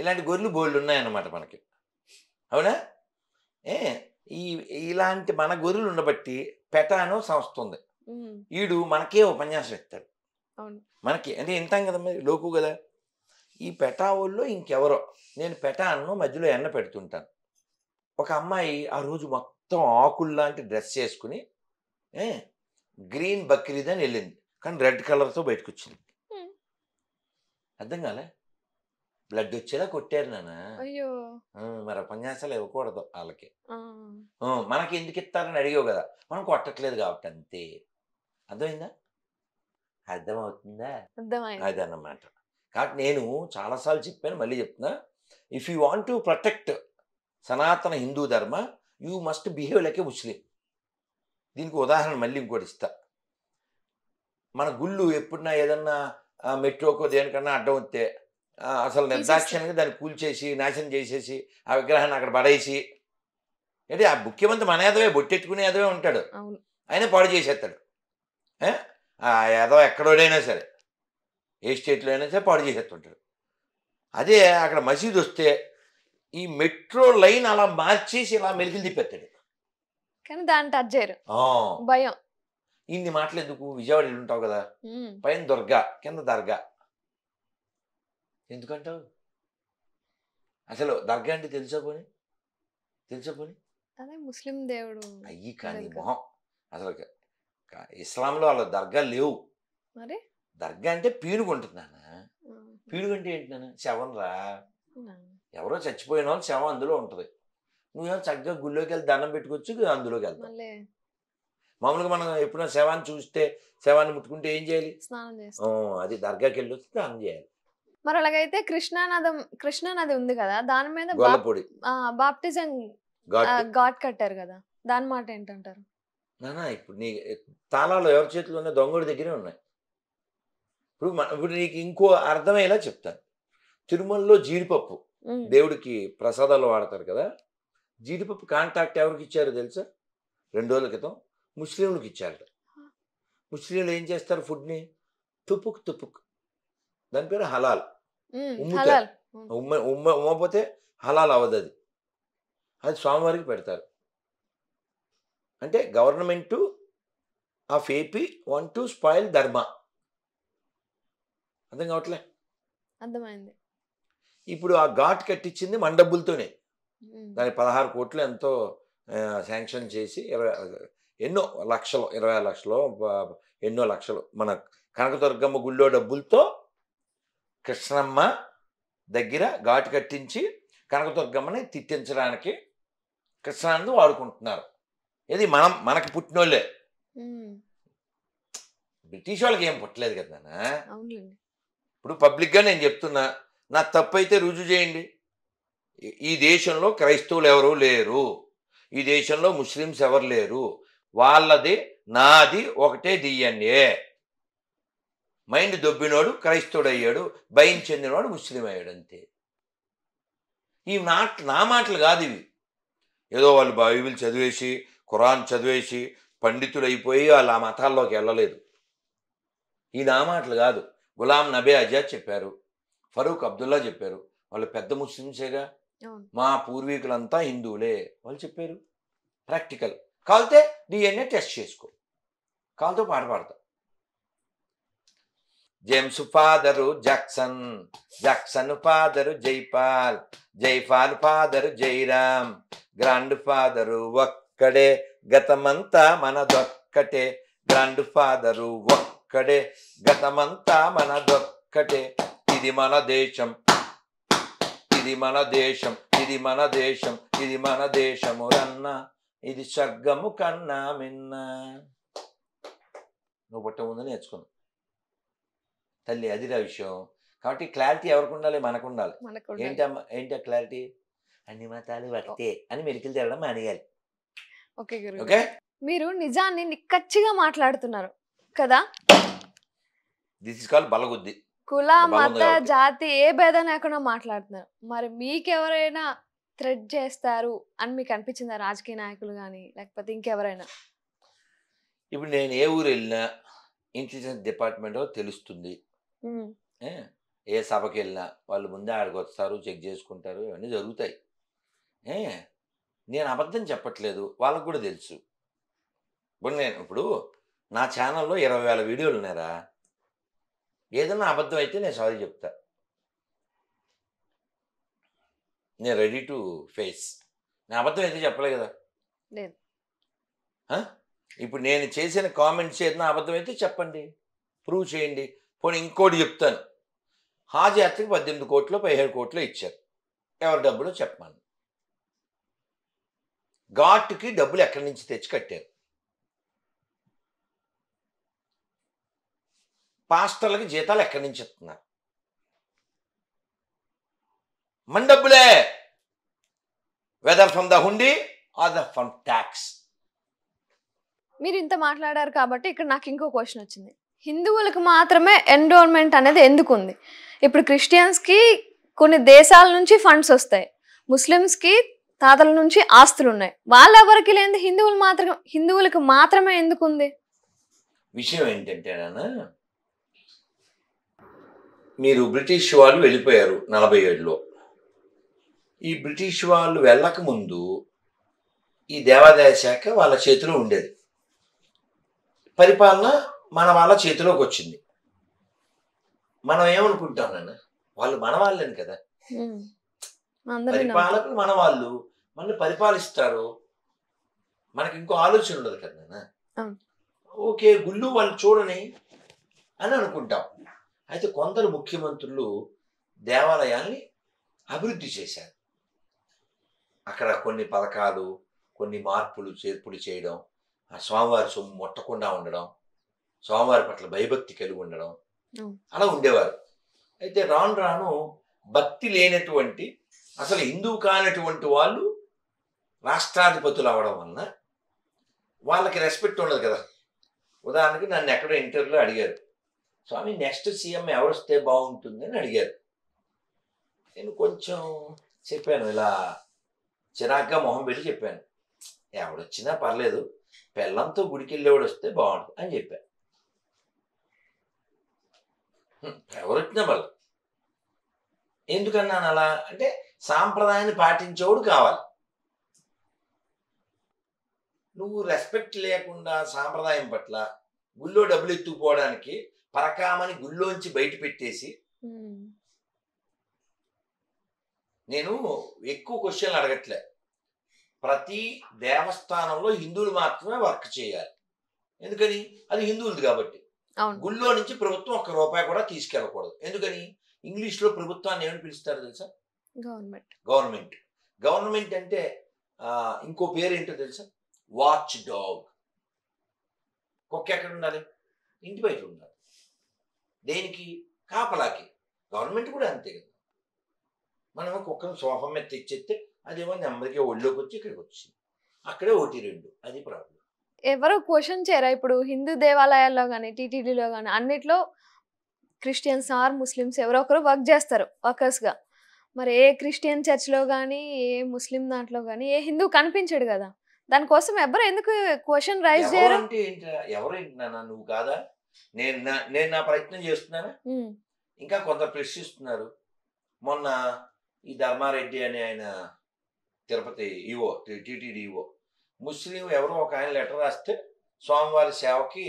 ఇలాంటి గొర్రెలు బోళ్ళు ఉన్నాయన్నమాట మనకి అవునా ఏ ఈ ఇలాంటి మన గొర్రెలు ఉండబట్టి అనో సంస్థ ఉంది ఈడు మనకే ఉపన్యాసం ఇస్తాడు మనకి అంటే వింటాం కదా మరి లోకు కదా ఈ పెటా వాళ్ళు ఇంకెవరో నేను పెటాను మధ్యలో ఎన్న పెడుతుంటాను ఒక అమ్మాయి ఆ రోజు మొత్తం ఆకుల్లాంటి డ్రెస్ చేసుకుని గ్రీన్ బక్రీద్ అని వెళ్ళింది కానీ రెడ్ కలర్తో బయటకు వచ్చింది అర్థం కాలే బ్లడ్ వచ్చేలా కొట్టారు నాన్న అయ్యో మరి ఉపన్యాసాలు ఇవ్వకూడదు వాళ్ళకి మనకి ఎందుకు ఇస్తారని అడిగావు కదా మనం కొట్టట్లేదు కాబట్టి అంతే అర్థమైందా అర్థమవుతుందా అదన్నమాట కాబట్టి నేను చాలాసార్లు చెప్పాను మళ్ళీ చెప్తున్నా if you want to protect Sanatana Hindu dharma you must behave like a Muslim దీనికి ఉదాహరణ మళ్ళీ ఇంకోటి ఇస్తా మన గుళ్ళు ఎప్పుడన్నా ఏదన్నా మెట్రోకో దేనికన్నా అడ్డం వస్తే అసలు నిర్దాక్షిణ్యంగా దాన్ని కూల్చేసి నాశనం చేసేసి ఆ విగ్రహాన్ని అక్కడ పడేసి అంటే ఆ ముఖ్యమంత్రి మన ఎదవే బొట్టెట్టుకునే ఎదవే ఉంటాడు ఆయన పాడు చేసేస్తాడు ఆ ఎదవ ఎక్కడోడైనా సరే ఏ స్టేట్లో అయినా సరే పాడు చేసేస్తుంటాడు అదే అక్కడ మసీదు వస్తే ఈ మెట్రో లైన్ అలా మార్చేసి ఇలా మెరుగులు తిప్పేస్తాడు కానీ దాన్ని టచ్ చేయరు భయం ఇన్ని మాటలు ఎందుకు విజయవాడ ఉంటావు కదా పైన దుర్గా కింద దర్గా ఎందుకంటావు అసలు దర్గా అంటే తెలుసా పోని తెలుసా పోని అదే ముస్లిం దేవుడు అయ్యి కానీ మొహం అసలు ఇస్లాంలో అలా దర్గా లేవు మరి దర్గా అంటే పీనుగుంటుంది నాన్న పీనుగంటే ఏంటి నాన్న శవం రా ఎవరో చచ్చిపోయిన వాళ్ళు శవం అందులో ఉంటుంది నువ్వేమో చక్కగా గుళ్ళోకి వెళ్ళి దండం పెట్టుకోవచ్చు అందులోకి వెళ్తావు మామూలుగా మనం ఎప్పుడైనా శవాన్ని చూస్తే శవాన్ని ముట్టుకుంటే ఏం చేయాలి స్నానం అది దర్గాకి వెళ్ళి వచ్చి స్నానం చేయాలి మరి అలాగైతే కృష్ణానదం కృష్ణానది ఉంది కదా దాని మీద పొడి బాప్టిజం ఘాట్ కట్టారు కదా దాని మాట ఏంటంటారు నానా ఇప్పుడు నీ తాళాలు ఎవరి చేతులు ఉన్నాయి దొంగడి దగ్గరే ఉన్నాయి ఇప్పుడు మన ఇప్పుడు నీకు ఇంకో అర్థమయ్యేలా చెప్తాను తిరుమలలో జీడిపప్పు దేవుడికి ప్రసాదాలు వాడతారు కదా జీడిపప్పు కాంటాక్ట్ ఎవరికి ఇచ్చారో తెలుసా రెండు రోజుల క్రితం ముస్లింలకు ఇచ్చారట ముస్లింలు ఏం చేస్తారు ఫుడ్ని తుపుక్ తుపుక్ దాని పేరు హలాల్ ఉమ్ముతారు ఉమ్మ ఉమ్మ ఉమ్మపోతే హలాల్ అవ్వదు అది అది స్వామివారికి పెడతారు అంటే government of AP want to spoil dharma అర్థం కావట్లే అర్థమైంది ఇప్పుడు ఆ ఘాట్ కట్టించింది మన డబ్బులతోనే పదహారు కోట్లు ఎంతో శాంక్షన్ చేసి ఎన్నో లక్షలు ఇరవై లక్షలు ఎన్నో లక్షలు మన కనకదుర్గమ్మ గుళ్ళో డబ్బులతో కృష్ణమ్మ దగ్గర ఘాటు కట్టించి కనకదుర్గమ్మని తిట్టించడానికి కృష్ణానంద్ వాడుకుంటున్నారు ఇది మనం మనకి పుట్టినోళ్ళే బ్రిటిష్ వాళ్ళకి ఏం పుట్టలేదు కదా ఇప్పుడు పబ్లిక్గా నేను చెప్తున్నా నా తప్పు అయితే రుజువు చేయండి ఈ దేశంలో క్రైస్తవులు ఎవరూ లేరు ఈ దేశంలో ముస్లిమ్స్ ఎవరు లేరు వాళ్ళది నాది ఒకటే డిఎన్ఏ మైండ్ దొబ్బినోడు క్రైస్తవుడయ్యాడు భయం చెందినవాడు ముస్లిం అయ్యాడు అంతే ఈ నాట్ నా మాటలు కాదు ఇవి ఏదో వాళ్ళు బైబిల్ చదివేసి ఖురాన్ చదివేసి పండితులు అయిపోయి వాళ్ళు ఆ మతాల్లోకి వెళ్ళలేదు ఈ నా మాటలు కాదు గులాం నబీ ఆజాద్ చెప్పారు ఫరూక్ అబ్దుల్లా చెప్పారు వాళ్ళు పెద్ద ముస్లింసేగా మా పూర్వీకులంతా హిందువులే వాళ్ళు చెప్పారు ప్రాక్టికల్ కాల్తే డిఎన్ఏ టెస్ట్ చేసుకో కాలుతో పాట పాడతా James father Jackson Jackson father Jaipal Jaipal father Jairam grandfather ఒక్కడే గతమంతా మనదొక్కటే గ్రాండ్ ఫాదరు ఒక్కడే గతమంతా మనదొక్కటే ఇది మన దేశం ఇది మన దేశం ఇది మన దేశం ఇది మన దేశము రన్నా ఇది షగ్గము కన్నా మిన్న నువ్వు పుట్ట ముందు నేర్చుకున్నావు తల్లి రా విషయం కాబట్టి క్లారిటీ ఎవరికి ఉండాలి మనకు ఉండాలి ఏంటి ఏంటి ఆ క్లారిటీ అన్ని మతాలు ఒకటే అని మెలికలు తిరగడం మానేయాలి ఓకే ఓకే మీరు నిజాన్ని నిక్కచ్చిగా మాట్లాడుతున్నారు కదా దిస్ ఇస్ కాల్ బలగుద్ది కుల మత జాతి ఏ భేదం లేకుండా మాట్లాడుతున్నారు మరి మీకెవరైనా థ్రెడ్ చేస్తారు అని మీకు అనిపించిందా రాజకీయ నాయకులు కానీ లేకపోతే ఇంకెవరైనా ఇప్పుడు నేను ఏ ఊరు వెళ్ళినా ఇంటెలిజెన్స్ డిపార్ట్మెంట్ తెలుస్తుంది ఏ సభకి వెళ్ళినా వాళ్ళు ముందే ఆడికి వస్తారు చెక్ చేసుకుంటారు ఇవన్నీ జరుగుతాయి నేను అబద్ధం చెప్పట్లేదు వాళ్ళకు కూడా తెలుసు ఇప్పుడు నేను ఇప్పుడు నా ఛానల్లో ఇరవై వేల వీడియోలు ఉన్నారా ఏదన్నా అబద్ధం అయితే నేను సారీ చెప్తా నేను రెడీ టు ఫేస్ నేను అబద్ధం అయితే చెప్పలే కదా నేను ఇప్పుడు నేను చేసిన కామెంట్స్ ఏదైనా అబద్ధం అయితే చెప్పండి ప్రూవ్ చేయండి పోనీ ఇంకోటి చెప్తాను హాజయాత్రకి పద్దెనిమిది కోట్లు పదిహేడు కోట్లు ఇచ్చారు ఎవరి డబ్బులు చెప్పమని ఘాట్కి డబ్బులు ఎక్కడి నుంచి తెచ్చి కట్టారు పాస్టర్లకి జీతాలు ఎక్కడి నుంచి ఇస్తున్నారు మండబ్బులే whether from the hundi or from tax మీరు ఇంత మాట్లాడారు కాబట్టి ఇక్కడ నాకు ఇంకో క్వశ్చన్ వచ్చింది హిందువులకు మాత్రమే ఎండోర్మెంట్ అనేది ఎందుకు ఉంది ఇప్పుడు క్రిస్టియన్స్కి కొన్ని దేశాల నుంచి ఫండ్స్ వస్తాయి ముస్లిమ్స్కి తాతల నుంచి ఆస్తులు ఉన్నాయి వాళ్ళెవరికి లేని హిందువులు మాత్రం హిందువులకు మాత్రమే ఎందుకు ఉంది విషయం ఏంటంటే మీరు బ్రిటిష్ వాళ్ళు వెళ్ళిపోయారు నలభై ఏడులో ఈ బ్రిటిష్ వాళ్ళు వెళ్ళకముందు ఈ దేవాదాయ శాఖ వాళ్ళ చేతిలో ఉండేది పరిపాలన మన వాళ్ళ చేతిలోకి వచ్చింది మనం ఏమనుకుంటాం నాన్న వాళ్ళు మన వాళ్ళని కదా పరిపాలకులు మన వాళ్ళు మనల్ని పరిపాలిస్తారు మనకి ఇంకో ఆలోచన ఉండదు కదా నాన్న ఓకే గుళ్ళు వాళ్ళు చూడని అని అనుకుంటాం అయితే కొందరు ముఖ్యమంత్రులు దేవాలయాల్ని అభివృద్ధి చేశారు అక్కడ కొన్ని పథకాలు కొన్ని మార్పులు చేర్పులు చేయడం ఆ స్వామివారి సొమ్ము మొట్టకుండా ఉండడం స్వామివారి పట్ల భయభక్తి కలిగి ఉండడం అలా ఉండేవారు అయితే రాను రాను భక్తి లేనటువంటి అసలు హిందువు కానటువంటి వాళ్ళు రాష్ట్రాధిపతులు అవడం వలన వాళ్ళకి రెస్పెక్ట్ ఉండదు కదా ఉదాహరణకి నన్ను ఎక్కడో ఇంటర్వ్యూలో అడిగారు స్వామి నెక్స్ట్ సీఎం ఎవరు వస్తే బాగుంటుంది అని అడిగారు నేను కొంచెం చెప్పాను ఇలా చిరాగ్గా మొహం పెట్టి చెప్పాను ఎవడొచ్చినా పర్లేదు పెళ్ళంతో గుడికి వెళ్ళేవాడు వస్తే బాగుంటుంది అని చెప్పాను ఎవరొచ్చినా పర్లేదు ఎందుకన్నాను అలా అంటే సాంప్రదాయాన్ని పాటించేవాడు కావాలి నువ్వు రెస్పెక్ట్ లేకుండా సాంప్రదాయం పట్ల గుళ్ళో డబ్బులు ఎత్తుకుపోవడానికి పరకామని గుళ్ళోంచి బయట పెట్టేసి నేను ఎక్కువ క్వశ్చన్లు అడగట్లే ప్రతి దేవస్థానంలో హిందువులు మాత్రమే వర్క్ చేయాలి ఎందుకని అది హిందువులది కాబట్టి గుళ్ళో నుంచి ప్రభుత్వం ఒక్క రూపాయి కూడా తీసుకెళ్ళకూడదు ఎందుకని ఇంగ్లీష్ లో ప్రభుత్వాన్ని ఏమని పిలుస్తారు తెలుసా గవర్నమెంట్ గవర్నమెంట్ గవర్నమెంట్ అంటే ఇంకో పేరు ఏంటో తెలుసా వాచ్ డాగ్ కుక్క ఎక్కడ ఉండాలి ఇంటి బయట ఉండాలి దేనికి కాపలాకి గవర్నమెంట్ కూడా అంతే కదా మనం కుక్కను సోఫా మీద తెచ్చేస్తే అది ఏమో నెమ్మదికి ఒళ్ళోకి వచ్చి ఇక్కడికి వచ్చింది అక్కడే ఒకటి రెండు అది ప్రాబ్లం ఎవరు క్వశ్చన్ చేయరా ఇప్పుడు హిందూ దేవాలయాల్లో కానీ టీటీడీలో కానీ అన్నిట్లో క్రిస్టియన్స్ ఆర్ ముస్లిమ్స్ ఎవరో ఒకరు వర్క్ చేస్తారు వర్కర్స్గా మరి ఏ క్రిస్టియన్ చర్చ్లో కానీ ఏ ముస్లిం దాంట్లో కానీ ఏ హిందూ కనిపించడు కదా దానికోసం ఎవరు ఎందుకు క్వశ్చన్ రైజ్ చేయరు ఎవరు నువ్వు కాదా నేను నేను నా ప్రయత్నం చేస్తున్నానా ఇంకా కొందరు ప్రశ్నిస్తున్నారు మొన్న ఈ ధర్మారెడ్డి అనే ఆయన తిరుపతి ఈవో టీటీడీ ఈవో ముస్లిం ఎవరో ఒక ఆయన లెటర్ రాస్తే స్వామివారి సేవకి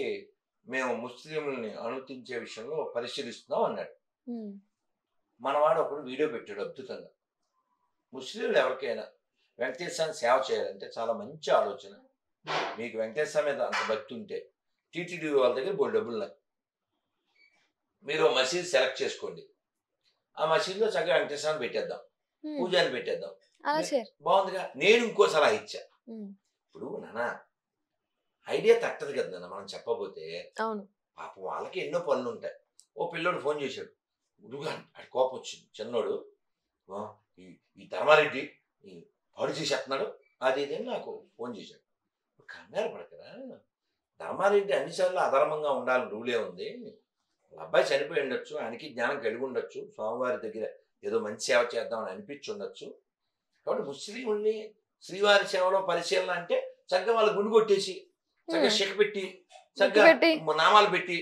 మేము ముస్లింలని అనుమతించే విషయంలో పరిశీలిస్తున్నాం అన్నాడు మనవాడు ఒకడు వీడియో పెట్టాడు అద్భుతంగా ముస్లింలు ఎవరికైనా వెంకటేశ్వరాన్ని సేవ చేయాలంటే చాలా మంచి ఆలోచన మీకు వెంకటేశ్వర మీద అంత భక్తి ఉంటే టీటీడీ వాళ్ళ దగ్గర బోల్ డబ్బులు ఉన్నాయి మీరు మసీదు సెలెక్ట్ చేసుకోండి ఆ మసీద్ లో చక్కగా వెంకటేశ్వరం పెట్టేద్దాం అని పెట్టేద్దాం బాగుందిగా నేను ఇంకో సలహా ఇచ్చా ఇప్పుడు నానా ఐడియా తట్టదు కదా నాన్న మనం చెప్పబోతే పాపం వాళ్ళకి ఎన్నో పనులు ఉంటాయి ఓ పిల్లోడు ఫోన్ చేశాడు ఉడుగా అడి కోపం వచ్చింది చిన్నోడు ఈ ఈ ధర్మారెడ్డి పాడు చేసేస్తున్నాడు అది ఇదేం నాకు ఫోన్ చేశాడు కంగారు పడకరా ధర్మారెడ్డి అన్నిసార్లు అధర్మంగా ఉండాలని రూలే ఉంది అబ్బాయి చనిపోయి ఉండొచ్చు ఆయనకి జ్ఞానం కలిగి ఉండొచ్చు స్వామివారి దగ్గర ఏదో మంచి సేవ చేద్దామని అనిపించి ఉండొచ్చు కాబట్టి ముస్లింని శ్రీవారి సేవలో పరిశీలన అంటే చక్కగా వాళ్ళు గుండు కొట్టేసి చక్కగా షిక పెట్టి చక్కగా నామాలు పెట్టి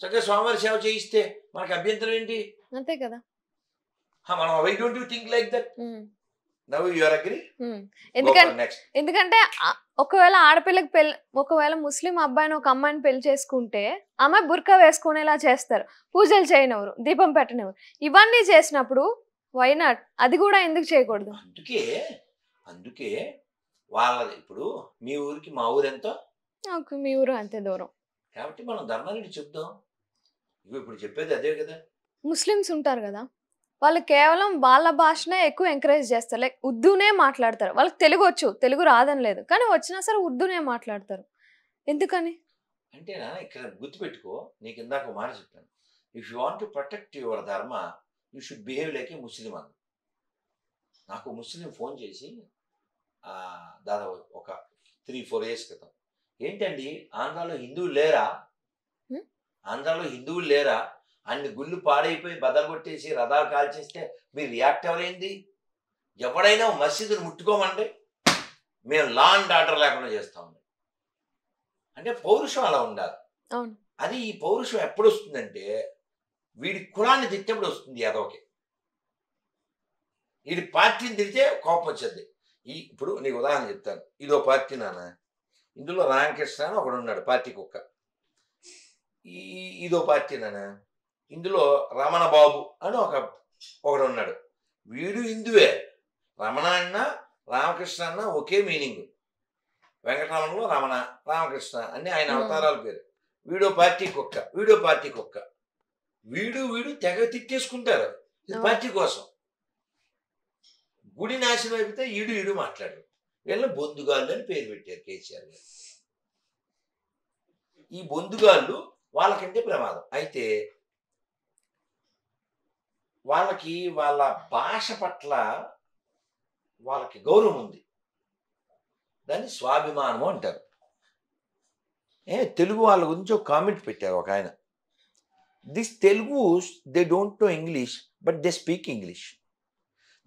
చక్కగా స్వామివారి సేవ చేయిస్తే మనకి అభ్యంతరం ఏంటి అంతే కదా మనం why don't you think like that now you agree ఎందుకంటే ఒకవేళ ఆడపిల్లకి పెళ్ళి ఒకవేళ ముస్లిం అబ్బాయిని ఒక అమ్మాయిని పెళ్లి చేసుకుంటే ఆమె బుర్కా వేసుకునేలా చేస్తారు పూజలు చేయనివ్వరు దీపం పెట్టనివ్వరు ఇవన్నీ చేసినప్పుడు వైనాట్ అది కూడా ఎందుకు చేయకూడదు అందుకే అందుకే వాళ్ళ ఇప్పుడు మీ ఊరికి మా ఊరు ఎంత మీ ఊరు అంతే దూరం కాబట్టి మనం ధర్మాన్ని చెప్దాం ఇప్పుడు చెప్పేది అదే కదా ముస్లిమ్స్ ఉంటారు కదా వాళ్ళు కేవలం వాళ్ళ భాషనే ఎక్కువ ఎంకరేజ్ చేస్తారు లైక్ ఉర్దూనే మాట్లాడతారు వాళ్ళకి తెలుగు వచ్చు తెలుగు రాదని లేదు కానీ వచ్చినా సరే ఉర్దూనే మాట్లాడతారు ఎందుకని అంటేనా ఇక్కడ గుర్తుపెట్టుకో నీకు ఇందాక మాట చెప్పాను if you want to protect your dharma you should behave like a Muslim అన్న నాకు ముస్లిం ఫోన్ చేసి దాదాపు ఒక త్రీ ఫోర్ ఇయర్స్ క్రితం ఏంటండి ఆంధ్రాలో హిందువులు లేరా ఆంధ్రాలో హిందువులు లేరా అన్ని గుళ్ళు పాడైపోయి బదలగొట్టేసి రథాలు కాల్చేస్తే మీరు రియాక్ట్ ఎవరైంది ఎవడైనా మసీదును ముట్టుకోమండి మేము లా అండ్ ఆర్డర్ లేకుండా చేస్తాం అంటే పౌరుషం అలా ఉండాలి అది ఈ పౌరుషం ఎప్పుడు వస్తుందంటే వీడి కులాన్ని తిట్టినప్పుడు వస్తుంది అదొకే వీడి పార్టీని తిడితే కోపం వచ్చేది ఈ ఇప్పుడు నీకు ఉదాహరణ చెప్తాను ఇదో పార్టీ నాన్న ఇందులో రామకృష్ణ అని ఒకడున్నాడు పార్టీ కుక్క ఈ ఇదో పార్టీ నాన్న ఇందులో రమణ బాబు అని ఒక ఒకడు ఉన్నాడు వీడు హిందువే రమణ అన్న రామకృష్ణ అన్న ఒకే మీనింగ్ వెంకటరమణలో రమణ రామకృష్ణ అని ఆయన అవతారాల పేరు వీడో పార్టీ కుక్క వీడో పార్టీ కుక్క వీడు వీడు తెగ తిట్టేసుకుంటారు పార్టీ కోసం గుడి నాశనం అయిపోతే ఈడు ఈడు మాట్లాడు వీళ్ళని బొందుగాళ్ళు అని పేరు పెట్టారు కేసీఆర్ గారు ఈ బొందుగాళ్ళు వాళ్ళకంటే ప్రమాదం అయితే వాళ్ళకి వాళ్ళ భాష పట్ల వాళ్ళకి గౌరవం ఉంది దాన్ని స్వాభిమానము అంటారు ఏ తెలుగు వాళ్ళ గురించి ఒక కామెంట్ పెట్టారు ఒక ఆయన this Telugus they don't know English but they speak English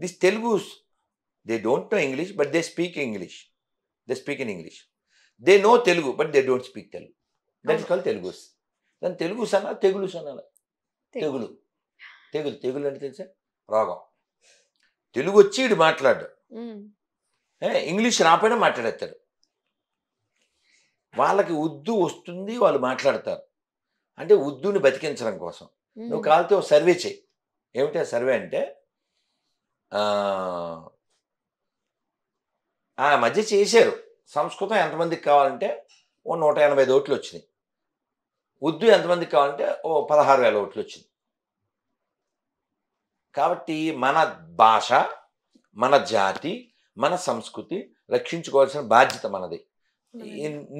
this Telugus they don't know English but they speak English they speak in English they know Telugu but they don't speak Telugu that is call Telugu దాని తెలుగు అనాలి తెగులు అనాలి తెగులు తెగులు తెగులు అంటే తెలుసా రోగం తెలుగు వచ్చి ఇటు మాట్లాడు ఇంగ్లీష్ రాపోయినా మాట్లాడేస్తాడు వాళ్ళకి ఉద్దు వస్తుంది వాళ్ళు మాట్లాడతారు అంటే ఉద్దుని బతికించడం కోసం నువ్వు కాలితే సర్వే చేయి ఏమిటి ఆ సర్వే అంటే ఆ మధ్య చేశారు సంస్కృతం ఎంతమందికి కావాలంటే ఓ నూట ఎనభై ఓట్లు వచ్చినాయి ఉర్దూ ఎంతమందికి కావాలంటే ఓ పదహారు వేల ఓట్లు వచ్చింది కాబట్టి మన భాష మన జాతి మన సంస్కృతి రక్షించుకోవాల్సిన బాధ్యత మనది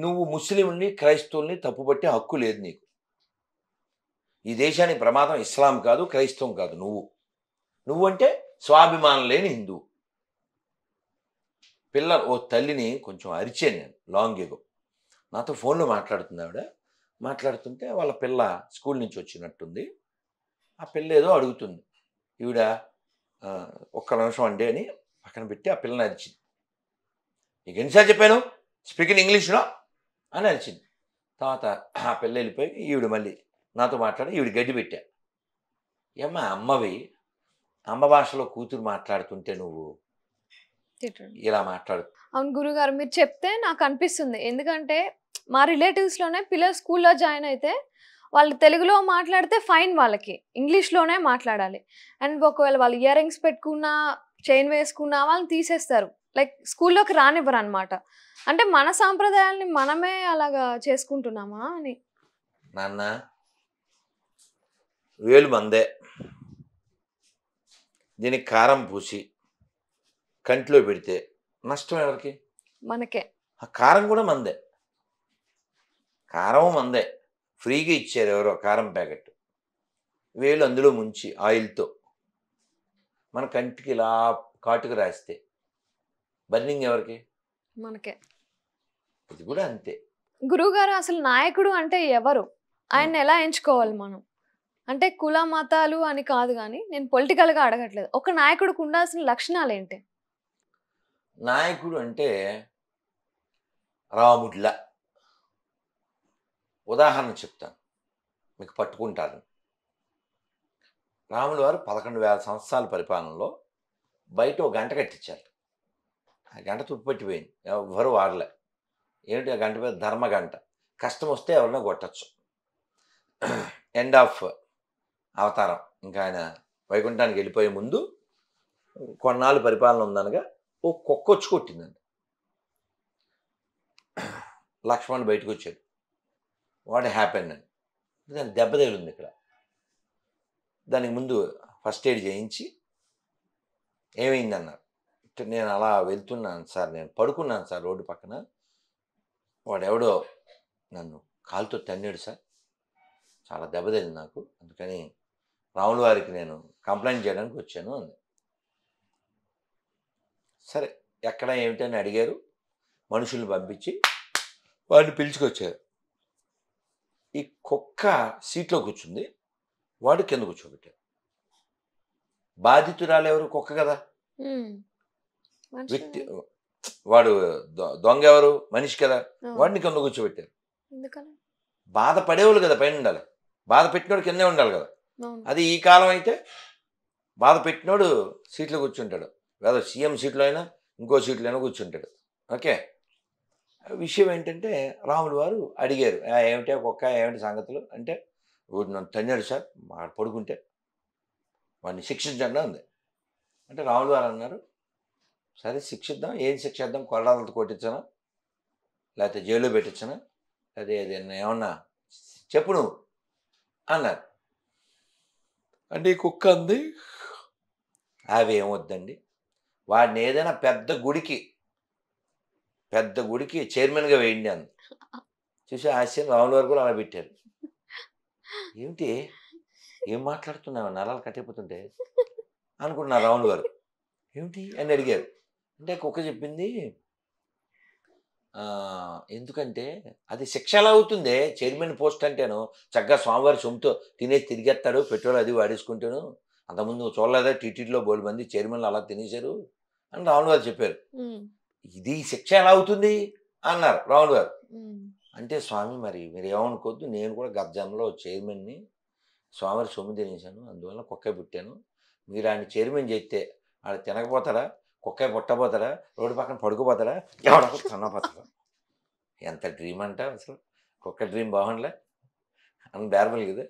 నువ్వు ముస్లింని క్రైస్తవుల్ని తప్పుపట్టే హక్కు లేదు నీకు ఈ దేశానికి ప్రమాదం ఇస్లాం కాదు క్రైస్తవం కాదు నువ్వు నువ్వంటే స్వాభిమానం లేని హిందువు పిల్ల ఓ తల్లిని కొంచెం అరిచాను నేను లాంగ్ ఎగో నాతో ఫోన్లో మాట్లాడుతుంది ఆవిడ మాట్లాడుతుంటే వాళ్ళ పిల్ల స్కూల్ నుంచి వచ్చినట్టుంది ఆ పిల్ల ఏదో అడుగుతుంది ఈవిడ ఒక్క నిమిషం అండి అని పక్కన పెట్టి ఆ పిల్లని అరిచింది నీకు ఎన్నిసార్లు చెప్పాను స్పీక్ ఇన్ ఇంగ్లీష్లో అని అరిచింది తర్వాత ఆ పిల్ల వెళ్ళిపోయి ఈవిడ మళ్ళీ నాతో మాట్లాడి ఈవిడ గడ్డి పెట్టా ఏమ్మా అమ్మవి అమ్మ భాషలో కూతురు మాట్లాడుతుంటే నువ్వు ఇలా మాట్లాడు అవును గురుగారు మీరు చెప్తే నాకు అనిపిస్తుంది ఎందుకంటే మా రిలేటివ్స్లోనే పిల్లలు స్కూల్లో జాయిన్ అయితే వాళ్ళు తెలుగులో మాట్లాడితే ఫైన్ వాళ్ళకి ఇంగ్లీష్లోనే మాట్లాడాలి అండ్ ఒకవేళ వాళ్ళు ఇయర్ రింగ్స్ పెట్టుకున్నా చైన్ వేసుకున్నా వాళ్ళని తీసేస్తారు లైక్ స్కూల్లోకి రానివ్వరు అనమాట అంటే మన సాంప్రదాయాల్ని మనమే అలాగా చేసుకుంటున్నామా అని నాన్న వేలు మందే దీనికి కారం పూసి కంట్లో పెడితే నష్టం ఎవరికి మనకే కారం కూడా మందే కారం మందే ఫ్రీగా ఇచ్చారు ఎవరో కారం ప్యాకెట్ వేలు అందులో ముంచి ఆయిల్తో మన కంటికి ఇలా కాటుకు రాస్తే బర్నింగ్ ఎవరికి మనకే ఇది కూడా అంతే గురువుగారు అసలు నాయకుడు అంటే ఎవరు ఆయన ఎలా ఎంచుకోవాలి మనం అంటే కుల మతాలు అని కాదు కానీ నేను పొలిటికల్గా అడగట్లేదు ఒక నాయకుడికి ఉండాల్సిన లక్షణాలు ఏంటి నాయకుడు అంటే రాముడిలా ఉదాహరణ చెప్తాను మీకు పట్టుకుంటాను రాముల వారు పదకొండు వేల సంవత్సరాల పరిపాలనలో బయట ఒక గంట కట్టించారు ఆ గంట తుప్పట్టిపోయింది ఎవరు వాడలే ఏమిటి ఆ గంట పేరు ధర్మ గంట కష్టం వస్తే ఎవరినో కొట్టచ్చు ఎండ్ ఆఫ్ అవతారం ఇంకా ఆయన వైకుంఠానికి వెళ్ళిపోయే ముందు కొన్నాళ్ళు పరిపాలన ఉందనగా ఓ కుక్క వచ్చి కొట్టిందండి లక్ష్మణ్ బయటకు వచ్చాడు వాట్ హ్యాపెన్ అని దాని దెబ్బ తగిలింది ఇక్కడ దానికి ముందు ఫస్ట్ ఎయిడ్ చేయించి ఏమైందన్నారు నేను అలా వెళ్తున్నాను సార్ నేను పడుకున్నాను సార్ రోడ్డు పక్కన వాడెవడో నన్ను కాలుతో తన్నాడు సార్ చాలా దెబ్బ తగిలింది నాకు అందుకని రాముల వారికి నేను కంప్లైంట్ చేయడానికి వచ్చాను అంది సరే ఎక్కడ ఏమిటని అడిగారు మనుషుల్ని పంపించి వాడిని పిలుచుకొచ్చారు ఈ కుక్క సీట్లో కూర్చుంది వాడు కింద కూర్చోబెట్టాడు బాధితురాలు ఎవరు కుక్క కదా వ్యక్తి వాడు దొంగ ఎవరు మనిషి కదా వాడిని కింద కూర్చోబెట్టారు బాధపడేవాళ్ళు కదా పైన ఉండాలి బాధ పెట్టినోడు కిందే ఉండాలి కదా అది ఈ కాలం అయితే బాధ పెట్టినోడు సీట్లో కూర్చుంటాడు లేదా సీఎం సీట్లో అయినా ఇంకో సీట్లో అయినా కూర్చుంటాడు ఓకే విషయం ఏంటంటే రాములు వారు అడిగారు ఏమిటి ఒక్క ఏమిటి సంగతులు అంటే నన్ను తన్నాడు సార్ మా పడుకుంటే వాడిని శిక్షించండి ఉంది అంటే రాములు వారు అన్నారు సరే శిక్షిద్దాం ఏం శిక్షిద్దాం కొరడాలతో కొట్టించనా లేకపోతే జైల్లో పెట్టించనా అదే ఏదైనా ఏమన్నా చెప్పు నువ్వు అన్నారు అంటే ఈ కుక్క అంది అవి ఏమొద్దండి వాడిని ఏదైనా పెద్ద గుడికి పెద్ద గుడికి చైర్మన్గా వేయండి అంది చూసి ఆశ్చర్యం రాముల వారు కూడా అలా పెట్టారు ఏమిటి ఏం మాట్లాడుతున్నావు నరాలు కట్టిపోతుంటే అనుకుంటున్నా రాముల గారు ఏమిటి అని అడిగారు అంటే కుక్క చెప్పింది ఎందుకంటే అది శిక్ష ఎలా అవుతుంది చైర్మన్ పోస్ట్ అంటేను చక్కగా స్వామివారి సొమ్ముతో తినేసి తిరిగేస్తాడు పెట్రోల్ అది వాడేసుకుంటాను అంతకుముందు చూడలేదా టీటీడీలో బోలు మంది చైర్మన్లు అలా తినేశారు అని రాములు గారు చెప్పారు ఇది శిక్ష ఎలా అవుతుంది అన్నారు రావుల్ గారు అంటే స్వామి మరి మీరు ఏమనుకోవద్దు నేను కూడా గత జన్మలో చైర్మన్ని స్వామిని సొమ్ము తినేశాను అందువల్ల కుక్క పుట్టాను మీరు ఆయన చైర్మన్ చేస్తే ఆడ తినకపోతాడా కుక్క పుట్టపోతాడా రోడ్డు పక్కన పడుకుపోతాడా ఎవడకు తినపోతాడా ఎంత డ్రీమ్ అంట అసలు కుక్క డ్రీమ్ బాగుండలే అని బేరమల్ కదా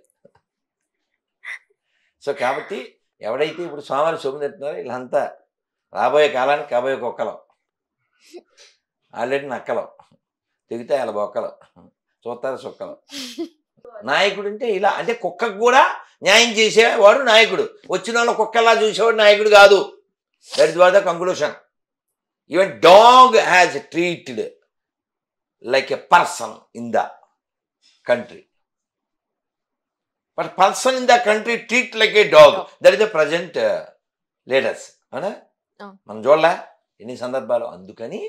సో కాబట్టి ఎవడైతే ఇప్పుడు స్వామి సొమ్ము తింటున్నారో వీళ్ళంతా రాబోయే కాలానికి కాబోయే కుక్కలం ఆల్రెడీ నక్కలు తిగితే అలా బొక్కలు చూస్తారు సుక్కలు నాయకుడు అంటే ఇలా అంటే కుక్కకు కూడా న్యాయం చేసేవాడు నాయకుడు వచ్చిన వాళ్ళు కుక్కలా చూసేవాడు నాయకుడు కాదు that is what the conclusion even dog has treated like a person in the country but person in the country treat like a dog that is the present leaders అవునా మనం చూడలే ఎన్ని సందర్భాలు అందుకని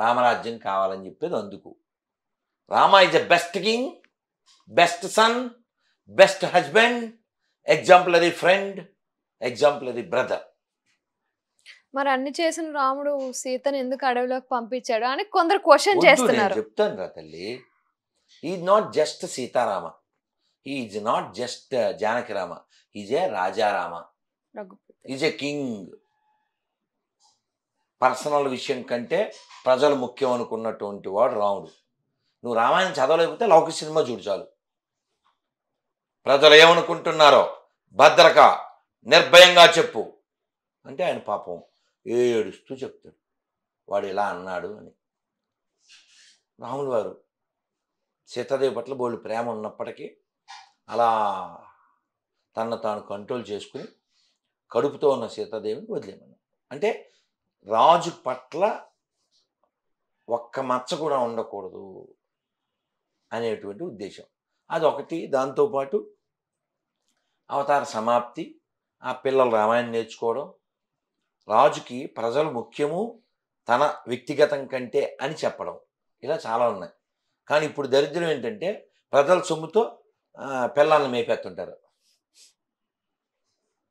రామరాజ్యం కావాలని చెప్పేది అందుకు Rama is a best king best son best husband exemplary friend exemplary brother మరి అన్ని చేసిన రాముడు సీతను ఎందుకు అడవిలోకి పంపించాడు అని కొందరు క్వశ్చన్ చేస్తున్నారు చెప్తాను రా తల్లి is not just Sitarama is not just Janaki Rama is a Rajarama is a king personal విషయం కంటే ప్రజలు ముఖ్యం అనుకున్నటువంటి వాడు రాముడు నువ్వు రామాయణం చదవలేకపోతే లౌకిక సినిమా చూడు చాలు ప్రజలు ఏమనుకుంటున్నారో భద్రక నిర్భయంగా చెప్పు అంటే ఆయన పాపం ఏడుస్తూ చెప్తాడు వాడు ఇలా అన్నాడు అని రాములు వారు సీతాదేవి పట్ల బోళ్ళు ప్రేమ ఉన్నప్పటికీ అలా తనను తాను కంట్రోల్ చేసుకుని కడుపుతో ఉన్న సీతాదేవిని వదిలేమన్నాడు అంటే రాజు పట్ల ఒక్క మచ్చ కూడా ఉండకూడదు అనేటువంటి ఉద్దేశం అదొకటి దాంతోపాటు అవతార సమాప్తి ఆ పిల్లలు రామాయణం నేర్చుకోవడం రాజుకి ప్రజలు ముఖ్యము తన వ్యక్తిగతం కంటే అని చెప్పడం ఇలా చాలా ఉన్నాయి కానీ ఇప్పుడు దరిద్రం ఏంటంటే ప్రజల సొమ్ముతో పిల్లల్ని మేపేస్తుంటారు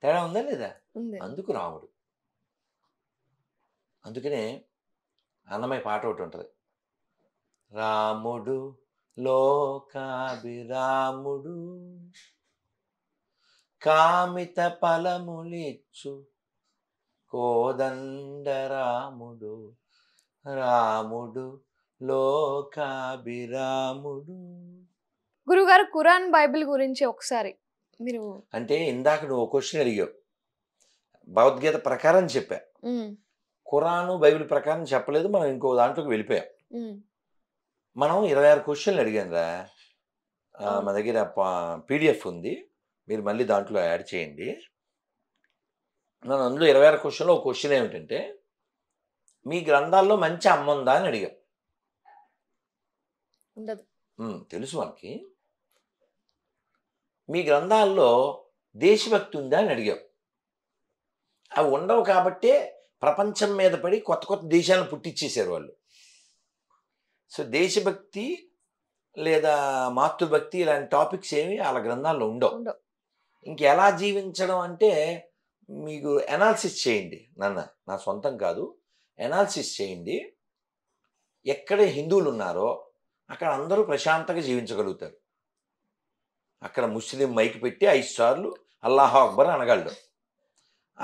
తేడా ఉందా లేదా అందుకు రాముడు అందుకనే అన్నమయ్య పాట ఒకటి ఉంటుంది రాముడు లోకాభిరాముడు కామిత ఫలములిచ్చు కోదండరాముడు రాముడు లోకాభిరాముడు గురుగారు కురాన్ బైబిల్ గురించి ఒకసారి మీరు అంటే ఇందాక నువ్వు క్వశ్చన్ అడిగావు భగవద్గీత ప్రకారం చెప్పా ఖురాను బైబిల్ ప్రకారం చెప్పలేదు మనం ఇంకో దాంట్లోకి వెళ్ళిపోయాం మనం ఇరవై ఆరు క్వశ్చన్లు అడిగాను మన మా దగ్గర పీడిఎఫ్ ఉంది మీరు మళ్ళీ దాంట్లో యాడ్ చేయండి నన్ను అందులో ఇరవై ఆరు క్వశ్చన్లో ఒక క్వశ్చన్ ఏమిటంటే మీ గ్రంథాల్లో మంచి అమ్మ ఉందా అని అడిగాం తెలుసు మనకి మీ గ్రంథాల్లో దేశభక్తి ఉందా అని అడిగావు అవి ఉండవు కాబట్టే ప్రపంచం మీద పడి కొత్త కొత్త దేశాలను పుట్టించేసారు వాళ్ళు సో దేశభక్తి లేదా మాతృభక్తి ఇలాంటి టాపిక్స్ ఏమి వాళ్ళ గ్రంథాల్లో ఉండవు ఇంకెలా జీవించడం అంటే మీకు ఎనాలిసిస్ చేయండి నన్న నా సొంతం కాదు ఎనాలిసిస్ చేయండి ఎక్కడ హిందువులు ఉన్నారో అక్కడ అందరూ ప్రశాంతంగా జీవించగలుగుతారు అక్కడ ముస్లిం మైక్ పెట్టి ఐదు సార్లు అల్లాహ అక్బర్ అనగలడు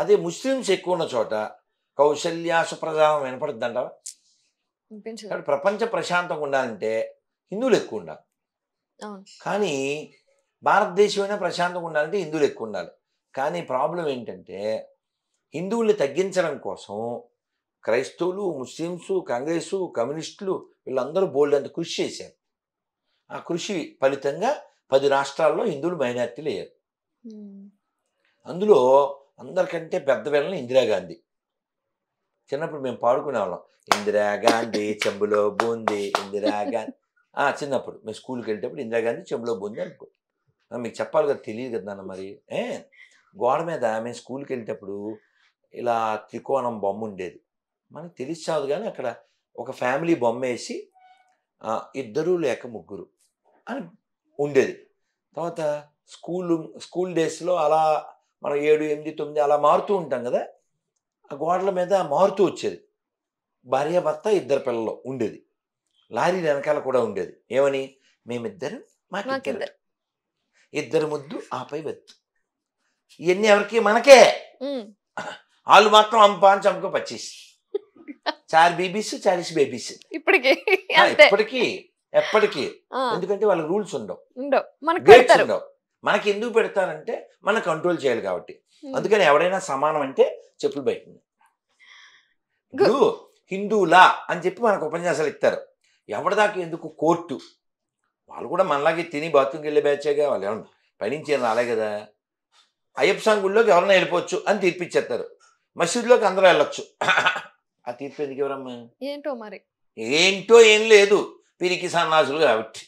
అదే ముస్లిమ్స్ ఎక్కువ ఉన్న చోట కౌశల్యా సుప్రధానం వినపడుతుందంట కాబట్టి ప్రపంచ ప్రశాంతంగా ఉండాలంటే హిందువులు ఎక్కువ ఉండాలి కానీ భారతదేశమైనా ప్రశాంతంగా ఉండాలంటే హిందువులు ఎక్కువ ఉండాలి కానీ ప్రాబ్లం ఏంటంటే హిందువుల్ని తగ్గించడం కోసం క్రైస్తవులు ముస్లిమ్స్ కాంగ్రెస్ కమ్యూనిస్టులు వీళ్ళందరూ బోల్డంత కృషి చేశారు ఆ కృషి ఫలితంగా పది రాష్ట్రాల్లో హిందువులు మైనార్టీలు అయ్యారు అందులో అందరికంటే పెద్ద వెళ్ళిన ఇందిరాగాంధీ చిన్నప్పుడు మేము పాడుకునే వాళ్ళం ఇందిరాగాంధీ చెంబులో బూంది ఇందిరాగాంధీ చిన్నప్పుడు మేము స్కూల్కి వెళ్ళేటప్పుడు ఇందిరాగాంధీ చెంబులో బూంది అనుకో మీకు చెప్పాలి కదా తెలియదు కదా నాన్న మరి ఏ గోడ మీద మేము స్కూల్కి వెళ్ళేటప్పుడు ఇలా త్రికోణం బొమ్మ ఉండేది మనకు తెలిసి చాదు కానీ అక్కడ ఒక ఫ్యామిలీ బొమ్మ వేసి ఇద్దరు లేక ముగ్గురు అని ఉండేది తర్వాత స్కూల్ స్కూల్ డేస్లో అలా మనం ఏడు ఎనిమిది తొమ్మిది అలా మారుతూ ఉంటాం కదా ఆ గోడల మీద మారుతూ వచ్చేది భార్య భర్త ఇద్దరు పిల్లలు ఉండేది లారీ వెనకాల కూడా ఉండేది ఏమని మేమిద్దరం మాకు ఇద్దరు ముద్దు ఆపై వెత్తు ఇవన్నీ ఎవరికి మనకే వాళ్ళు మాత్రం అంపా అని చంపక పచ్చేసి చార్ బేబీస్ చాలీస్ బేబీస్ ఇప్పటికి ఇప్పటికీ ఎప్పటికీ ఎందుకంటే వాళ్ళ రూల్స్ ఉండవు ఉండవు మనకి ఎందుకు పెడతారంటే మనం కంట్రోల్ చేయాలి కాబట్టి Hmm. అందుకని ఎవరైనా సమానం అంటే చెప్పులు బయట ఇప్పుడు హిందూలా అని చెప్పి మనకు ఉపన్యాసాలు ఇస్తారు ఎవరిదాకా ఎందుకు కోర్టు వాళ్ళు కూడా మనలాగే తిని బాత్రూమ్కి వెళ్ళే బ్యాచేగా వాళ్ళు ఏమన్నా పయనించేది రాలే కదా అయ్యప్ప సాంగుల్లోకి ఎవరైనా వెళ్ళిపోవచ్చు అని తీర్పిచ్చేస్తారు మసీదులోకి అందరూ వెళ్ళొచ్చు ఆ తీర్పు ఎందుకు ఎవరమ్మా ఏంటో మరి ఏంటో ఏం లేదు పిరికి సన్నాసులు కాబట్టి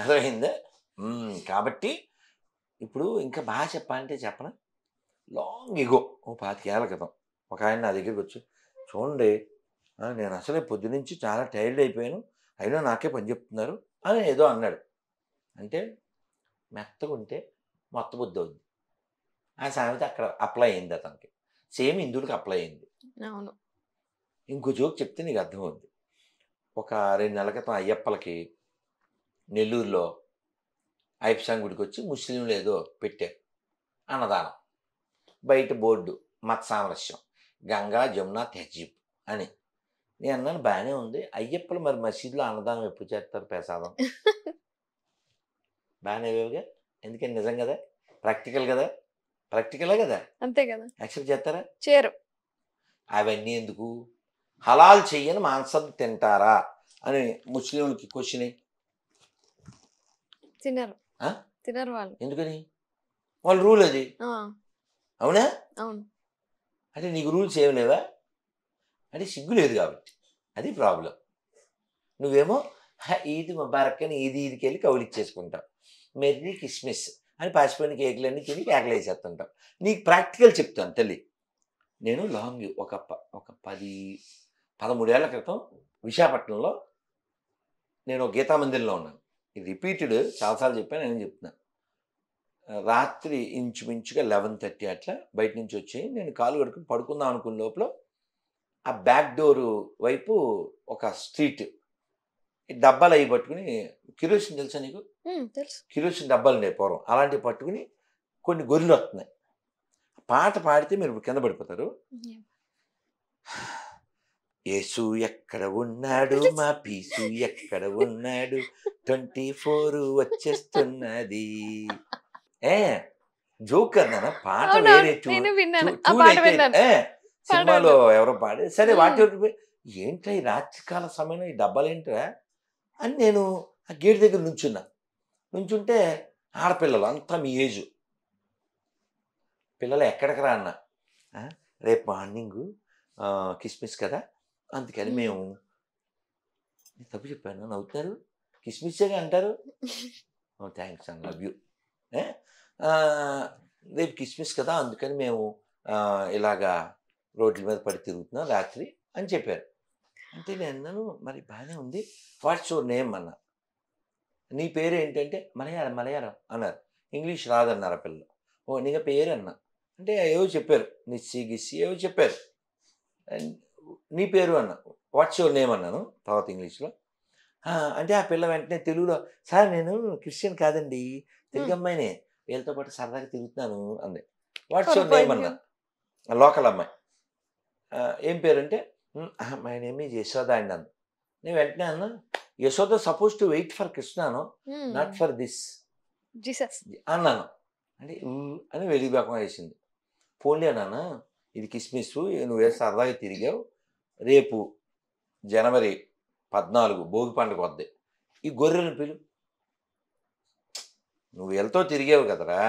అర్థమైందా కాబట్టి ఇప్పుడు ఇంకా బాగా చెప్పాలంటే చెప్పను లాంగ్ ఎగో ఓ ఏళ్ళ క్రితం ఒక ఆయన నా దగ్గరికి వచ్చి చూడండి నేను అసలే పొద్దు నుంచి చాలా టైర్డ్ అయిపోయాను అయినా నాకే పని చెప్తున్నారు అని ఏదో అన్నాడు అంటే మెత్తగా ఉంటే మొత్త బుద్ధి అవుద్ది ఆ సామెత అక్కడ అప్లై అయింది అతనికి సేమ్ ఇందుడికి అప్లై అయింది అవును ఇంకో జోక్ చెప్తే నీకు అర్థమవుద్ది ఒక రెండు నెలల క్రితం అయ్యప్పలకి నెల్లూరులో ఐప్సాంగ్ గుడికి వచ్చి ముస్లింలు ఏదో పెట్టారు అన్నదానం బయట బోర్డు మత సామరస్యం గంగా జమున తెహజీబ్ అని నేను అన్నాను బాగానే ఉంది అయ్యప్పలు మరి మసీదులో అన్నదానం ఎప్పుడు చేస్తారు ప్రసాదం బాగానే వేవుగా ఎందుకని నిజం కదా ప్రాక్టికల్ కదా ప్రాక్టికలే కదా అంతే కదా యాక్సెప్ట్ చేస్తారా చేరు అవన్నీ ఎందుకు హలాల్ చెయ్యని మాంసం తింటారా అని ముస్లింలకి క్వశ్చన్ తిన్నారు తినరు వాళ్ళు ఎందుకని వాళ్ళ రూల్ అది అవునా అవును అంటే నీకు రూల్స్ ఏమి లేవా అంటే సిగ్గు లేదు కాబట్టి అది ప్రాబ్లం నువ్వేమో ఈద్ మా అని ఈది ఈదికి వెళ్ళి కౌలు ఇచ్చేసుకుంటావు మెర్రీ కిస్మిస్ అని పాసిపోయిన కేకులన్నీ తిని కేకలు వేసేస్తుంటావు నీకు ప్రాక్టికల్ చెప్తాను తల్లి నేను లాంగ్ ఒక ఒక పది పదమూడేళ్ల క్రితం విశాఖపట్నంలో నేను గీతామందిరంలో ఉన్నాను రిపీటెడ్ చాలాసార్లు చెప్పాను నేను చెప్తున్నా రాత్రి ఇంచుమించుగా లెవెన్ థర్టీ అట్లా బయట నుంచి వచ్చి నేను కాలు కడుకుని పడుకుందాం అనుకున్న లోపల ఆ బ్యాక్ డోరు వైపు ఒక స్ట్రీట్ డబ్బాలు అవి పట్టుకుని కిరోసిన్ తెలుసా నీకు కిరోసిన్ డబ్బాలు ఉన్నాయి పూర్వం అలాంటివి పట్టుకుని కొన్ని గొర్రెలు వస్తున్నాయి పాట పాడితే మీరు కింద పడిపోతారు యేసు ఎక్కడ ఉన్నాడు మా పీసు ఎక్కడ ఉన్నాడు ట్వంటీ ఫోర్ వచ్చేస్తున్నది ఏ జోక్ కదా పాట వేరే సినిమాలో ఎవరో పాడే సరే వాటి ఏంట్రా ఈ రాత్రికాల సమయంలో ఈ డబ్బాలు ఏంట్రా అని నేను ఆ గేట్ దగ్గర నుంచున్నా నుంచుంటే ఆడపిల్లలు అంతా మీ ఏజు పిల్లలు ఎక్కడికి రా అన్న రేపు మార్నింగు కిస్మిస్ కదా అందుకని మేము తప్పు చెప్పాను నవ్వుతారు కిస్మిస్సేగా అంటారు థ్యాంక్స్ అండ్ లవ్ యూ రేపు కిస్మిస్ కదా అందుకని మేము ఇలాగా రోడ్ల మీద పడి తిరుగుతున్నాం రాత్రి అని చెప్పారు అంటే నేను అన్నాను మరి బాగానే ఉంది వాట్స్ యువర్ నేమ్ అన్న నీ పేరు ఏంటంటే మలయాళం మలయాళం అన్నారు ఇంగ్లీష్ రాదన్నారు ఆ పిల్లలు ఓ నీ పేరు అన్న అంటే ఏవో చెప్పారు నిస్సి గిస్సి ఏవో చెప్పారు నీ పేరు అన్న వాట్స్ యువర్ నేమ్ అన్నాను తర్వాత ఇంగ్లీష్లో అంటే ఆ పిల్ల వెంటనే తెలుగులో సార్ నేను క్రిస్టియన్ కాదండి తెలుగు అమ్మాయినే వీళ్ళతో పాటు సరదాగా తిరుగుతున్నాను అంది వాట్స్ యువర్ నేమ్ అన్న లోకల్ అమ్మాయి ఏం పేరు అంటే మై నేమ్ ఈజ్ యశోద అండి అన్న నేను వెంటనే అన్న Yashoda suppose to wait for కృష్ణను నాట్ ఫర్ దిస్ అన్నాను అంటే అని వెళ్ళిపోకం వేసింది పోన్లే నాన్న ఇది కిస్మిస్ నువ్వే సరదాగా తిరిగావు రేపు జనవరి పద్నాలుగు భోగి పండుగ వద్ద ఈ గొర్రెలు పిలు నువ్వు వెళ్తూ తిరిగేవు కదరా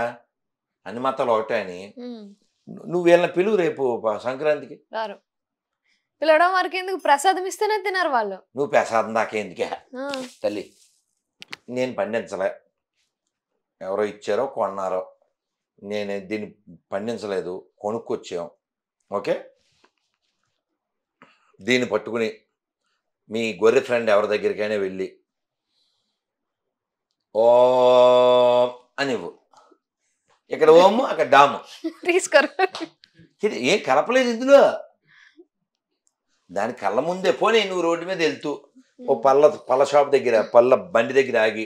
అన్ని మతాలు ఒకటే అని నువ్వు వెళ్ళిన పిలువు రేపు సంక్రాంతికి పిలవడం వరకు ఎందుకు ప్రసాదం ఇస్తేనే తినరు వాళ్ళు నువ్వు ప్రసాదం దాకా ఎందుకే తల్లి నేను పండించలే ఎవరో ఇచ్చారో కొన్నారో నేను దీన్ని పండించలేదు కొనుక్కొచ్చాం ఓకే దీన్ని పట్టుకుని మీ గొర్రె ఫ్రెండ్ ఎవరి దగ్గరికైనా వెళ్ళి ఓ అని ఇక్కడ ఓము అక్కడ డాము తీసుకురు ఇది ఏం కలపలేదు ఇందులో దాని కళ్ళ ముందే పోనీ నువ్వు రోడ్డు మీద వెళ్తూ ఓ పళ్ళ పళ్ళ షాప్ దగ్గర పళ్ళ బండి దగ్గర ఆగి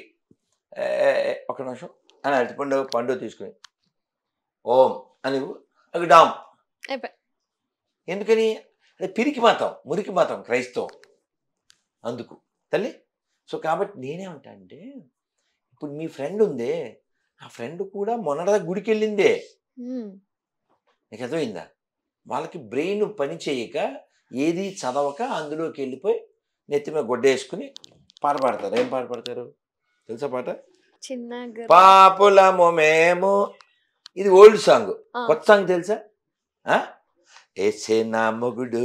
ఒక నిమిషం అని అరటిపండు పండు తీసుకుని ఓం అని అక్కడ డామ్ ఎందుకని పిరికి మతం మురికి మతం క్రైస్తవం అందుకు తల్లి సో కాబట్టి నేనేమంటా అంటే ఇప్పుడు మీ ఫ్రెండ్ ఉందే ఆ ఫ్రెండ్ కూడా మొన్నట గుడికి వెళ్ళిందే నీకు అర్థమైందా వాళ్ళకి బ్రెయిన్ పని చేయక ఏది చదవక అందులోకి వెళ్ళిపోయి నెత్తి మీద గొడ్డ వేసుకుని పాట ఏం పాడపడతారు తెలుసా పాట చిన్న పాపులము మేము ఇది ఓల్డ్ సాంగ్ కొత్త సాంగ్ తెలుసా ఏసే నా మొగుడు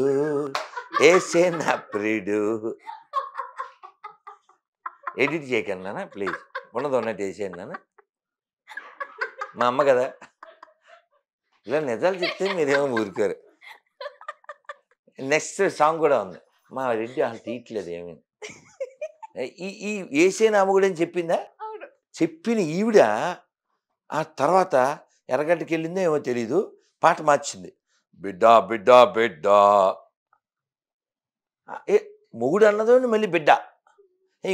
ఏసే నా ప్రియుడు ఎడిట్ చేయకండి నాన్న ప్లీజ్ ఉన్నది ఉన్నట్టు వేసేయండి నాన్న మా అమ్మ కదా ఇలా నిజాలు చెప్తే మీరేమో ఊరికారు నెక్స్ట్ సాంగ్ కూడా ఉంది మా రెడ్డి అసలు తీయట్లేదు ఏమీ ఈ ఈ ఏసే నామ కూడా అని చెప్పిందా చెప్పిన ఈవిడ ఆ తర్వాత ఎర్రగడ్డకి వెళ్ళిందో ఏమో తెలీదు పాట మార్చింది బిడ్డ బిడ్డ బిడ్డ ఏ మొగుడు అన్నదో మళ్ళీ బిడ్డ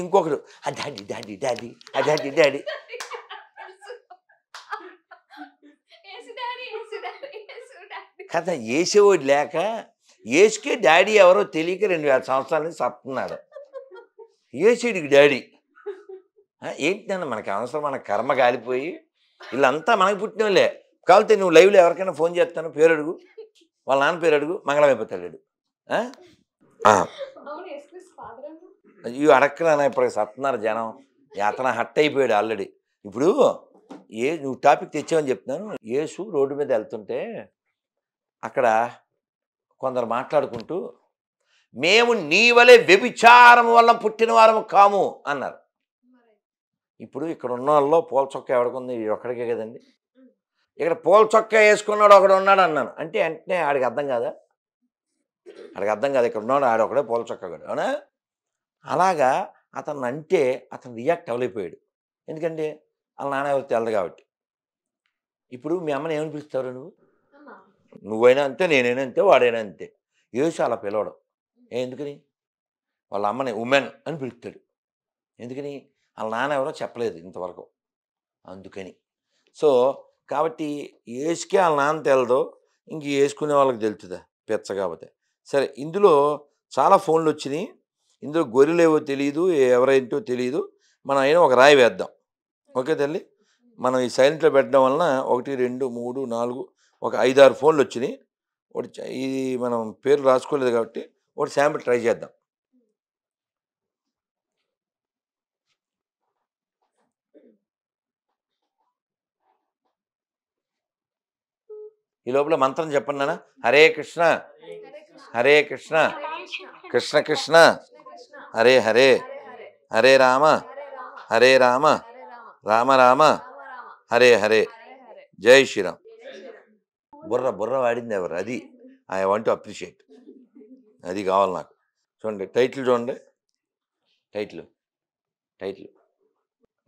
ఇంకొకడు daddy daddy daddy daddy daddy కదా ఏసేవాడు లేక ఏసుకే డాడీ ఎవరో తెలియక రెండు వేల సంవత్సరాల నుంచి సత్తున్నాడు ఏసేడికి డాడీ ఏంటన్నా మనకి అవసరం మన కర్మ కాలిపోయి వీళ్ళంతా మనకు పుట్టినోళ్ళే కాబట్టి నువ్వు లైవ్లో ఎవరికైనా ఫోన్ చేస్తాను పేరు అడుగు వాళ్ళ నాన్న పేరు అడుగు మంగళవైపు తల్లుడు ఇవి అడక్కనా ఇప్పుడు సత్తున్నారు జనం అతను హట్ అయిపోయాడు ఆల్రెడీ ఇప్పుడు ఏ నువ్వు టాపిక్ తెచ్చావని చెప్తున్నాను యేసు రోడ్డు మీద వెళ్తుంటే అక్కడ కొందరు మాట్లాడుకుంటూ మేము నీ వలె వ్యభిచారం వల్ల పుట్టిన వారము కాము అన్నారు ఇప్పుడు ఇక్కడ ఉన్న వాళ్ళలో పోల్చొక్క ఎవడికి ఉంది ఒక్కడికే కదండి ఇక్కడ పూల చొక్కా వేసుకున్నాడు ఒకడు ఉన్నాడు అన్నాను అంటే వెంటనే ఆడికి అర్థం కాదా ఆడికి అర్థం కాదు ఇక్కడ ఉన్నాడు ఆడొకడే పూల చొక్కా కూడా అవునా అలాగా అతను అంటే అతను రియాక్ట్ అవలైపోయాడు ఎందుకంటే వాళ్ళ నాన్న ఎవరు తెల్లదు కాబట్టి ఇప్పుడు మీ అమ్మని ఏమని పిలుస్తారు నువ్వు నువ్వైనా అంతే నేనైనా అంతే వాడైనా అంతే యేసు అలా పిలవడం ఎందుకని వాళ్ళ అమ్మని ఉమెన్ అని పిలుస్తాడు ఎందుకని వాళ్ళ నాన్న ఎవరో చెప్పలేదు ఇంతవరకు అందుకని సో కాబట్టి ఏసుకే వాళ్ళ నాన్న తెలదు ఇంక వేసుకునే వాళ్ళకి తెలుతుందా పెచ్చ కాబట్టి సరే ఇందులో చాలా ఫోన్లు వచ్చినాయి ఇందులో గొర్రెలేవో తెలియదు ఎవరైంటో తెలియదు మనం అయినా ఒక రాయి వేద్దాం ఓకే తల్లి మనం ఈ సైలెంట్లో పెట్టడం వలన ఒకటి రెండు మూడు నాలుగు ఒక ఐదారు ఫోన్లు వచ్చినాయి ఒకటి ఇది మనం పేరు రాసుకోలేదు కాబట్టి ఒకటి శాంపిల్ ట్రై చేద్దాం ఈ లోపల మంత్రం చెప్పండి నాన్న హరే కృష్ణ హరే కృష్ణ కృష్ణ కృష్ణ హరే హరే హరే రామ హరే రామ రామ రామ హరే హరే జై శ్రీరామ్ బుర్ర బుర్ర వాడింది ఎవరు అది ఐ వాంట్ అప్రిషియేట్ అది కావాలి నాకు చూడండి టైటిల్ చూడండి టైటిల్ టైటిల్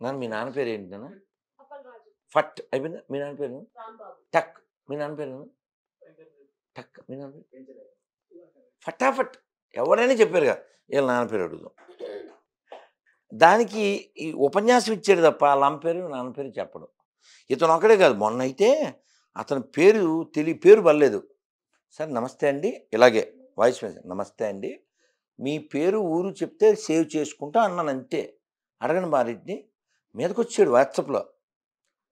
నన్ను మీ నాన్న పేరు ఏంటి నాన్న ఫట్ అయిపోయిందా మీ నాన్న పేరు టక్ మీ నాన్న పేరు టక్ మీ నాన్న పేరు ఫటాఫట్ ఎవరైనా చెప్పారు కదా వీళ్ళ నాన్న పేరు అడుగుదాం దానికి ఈ ఉపన్యాసం ఇచ్చాడు తప్ప వాళ్ళ అమ్మ పేరు నాన్న పేరు చెప్పడం ఇతను ఒకడే కాదు మొన్న అయితే అతని పేరు తెలియ పేరు పర్లేదు సార్ నమస్తే అండి ఇలాగే వాయిస్ మెసేజ్ నమస్తే అండి మీ పేరు ఊరు చెప్తే సేవ్ చేసుకుంటా అన్నాను అంతే అడగను మారిని మీదకి వచ్చాడు వాట్సాప్లో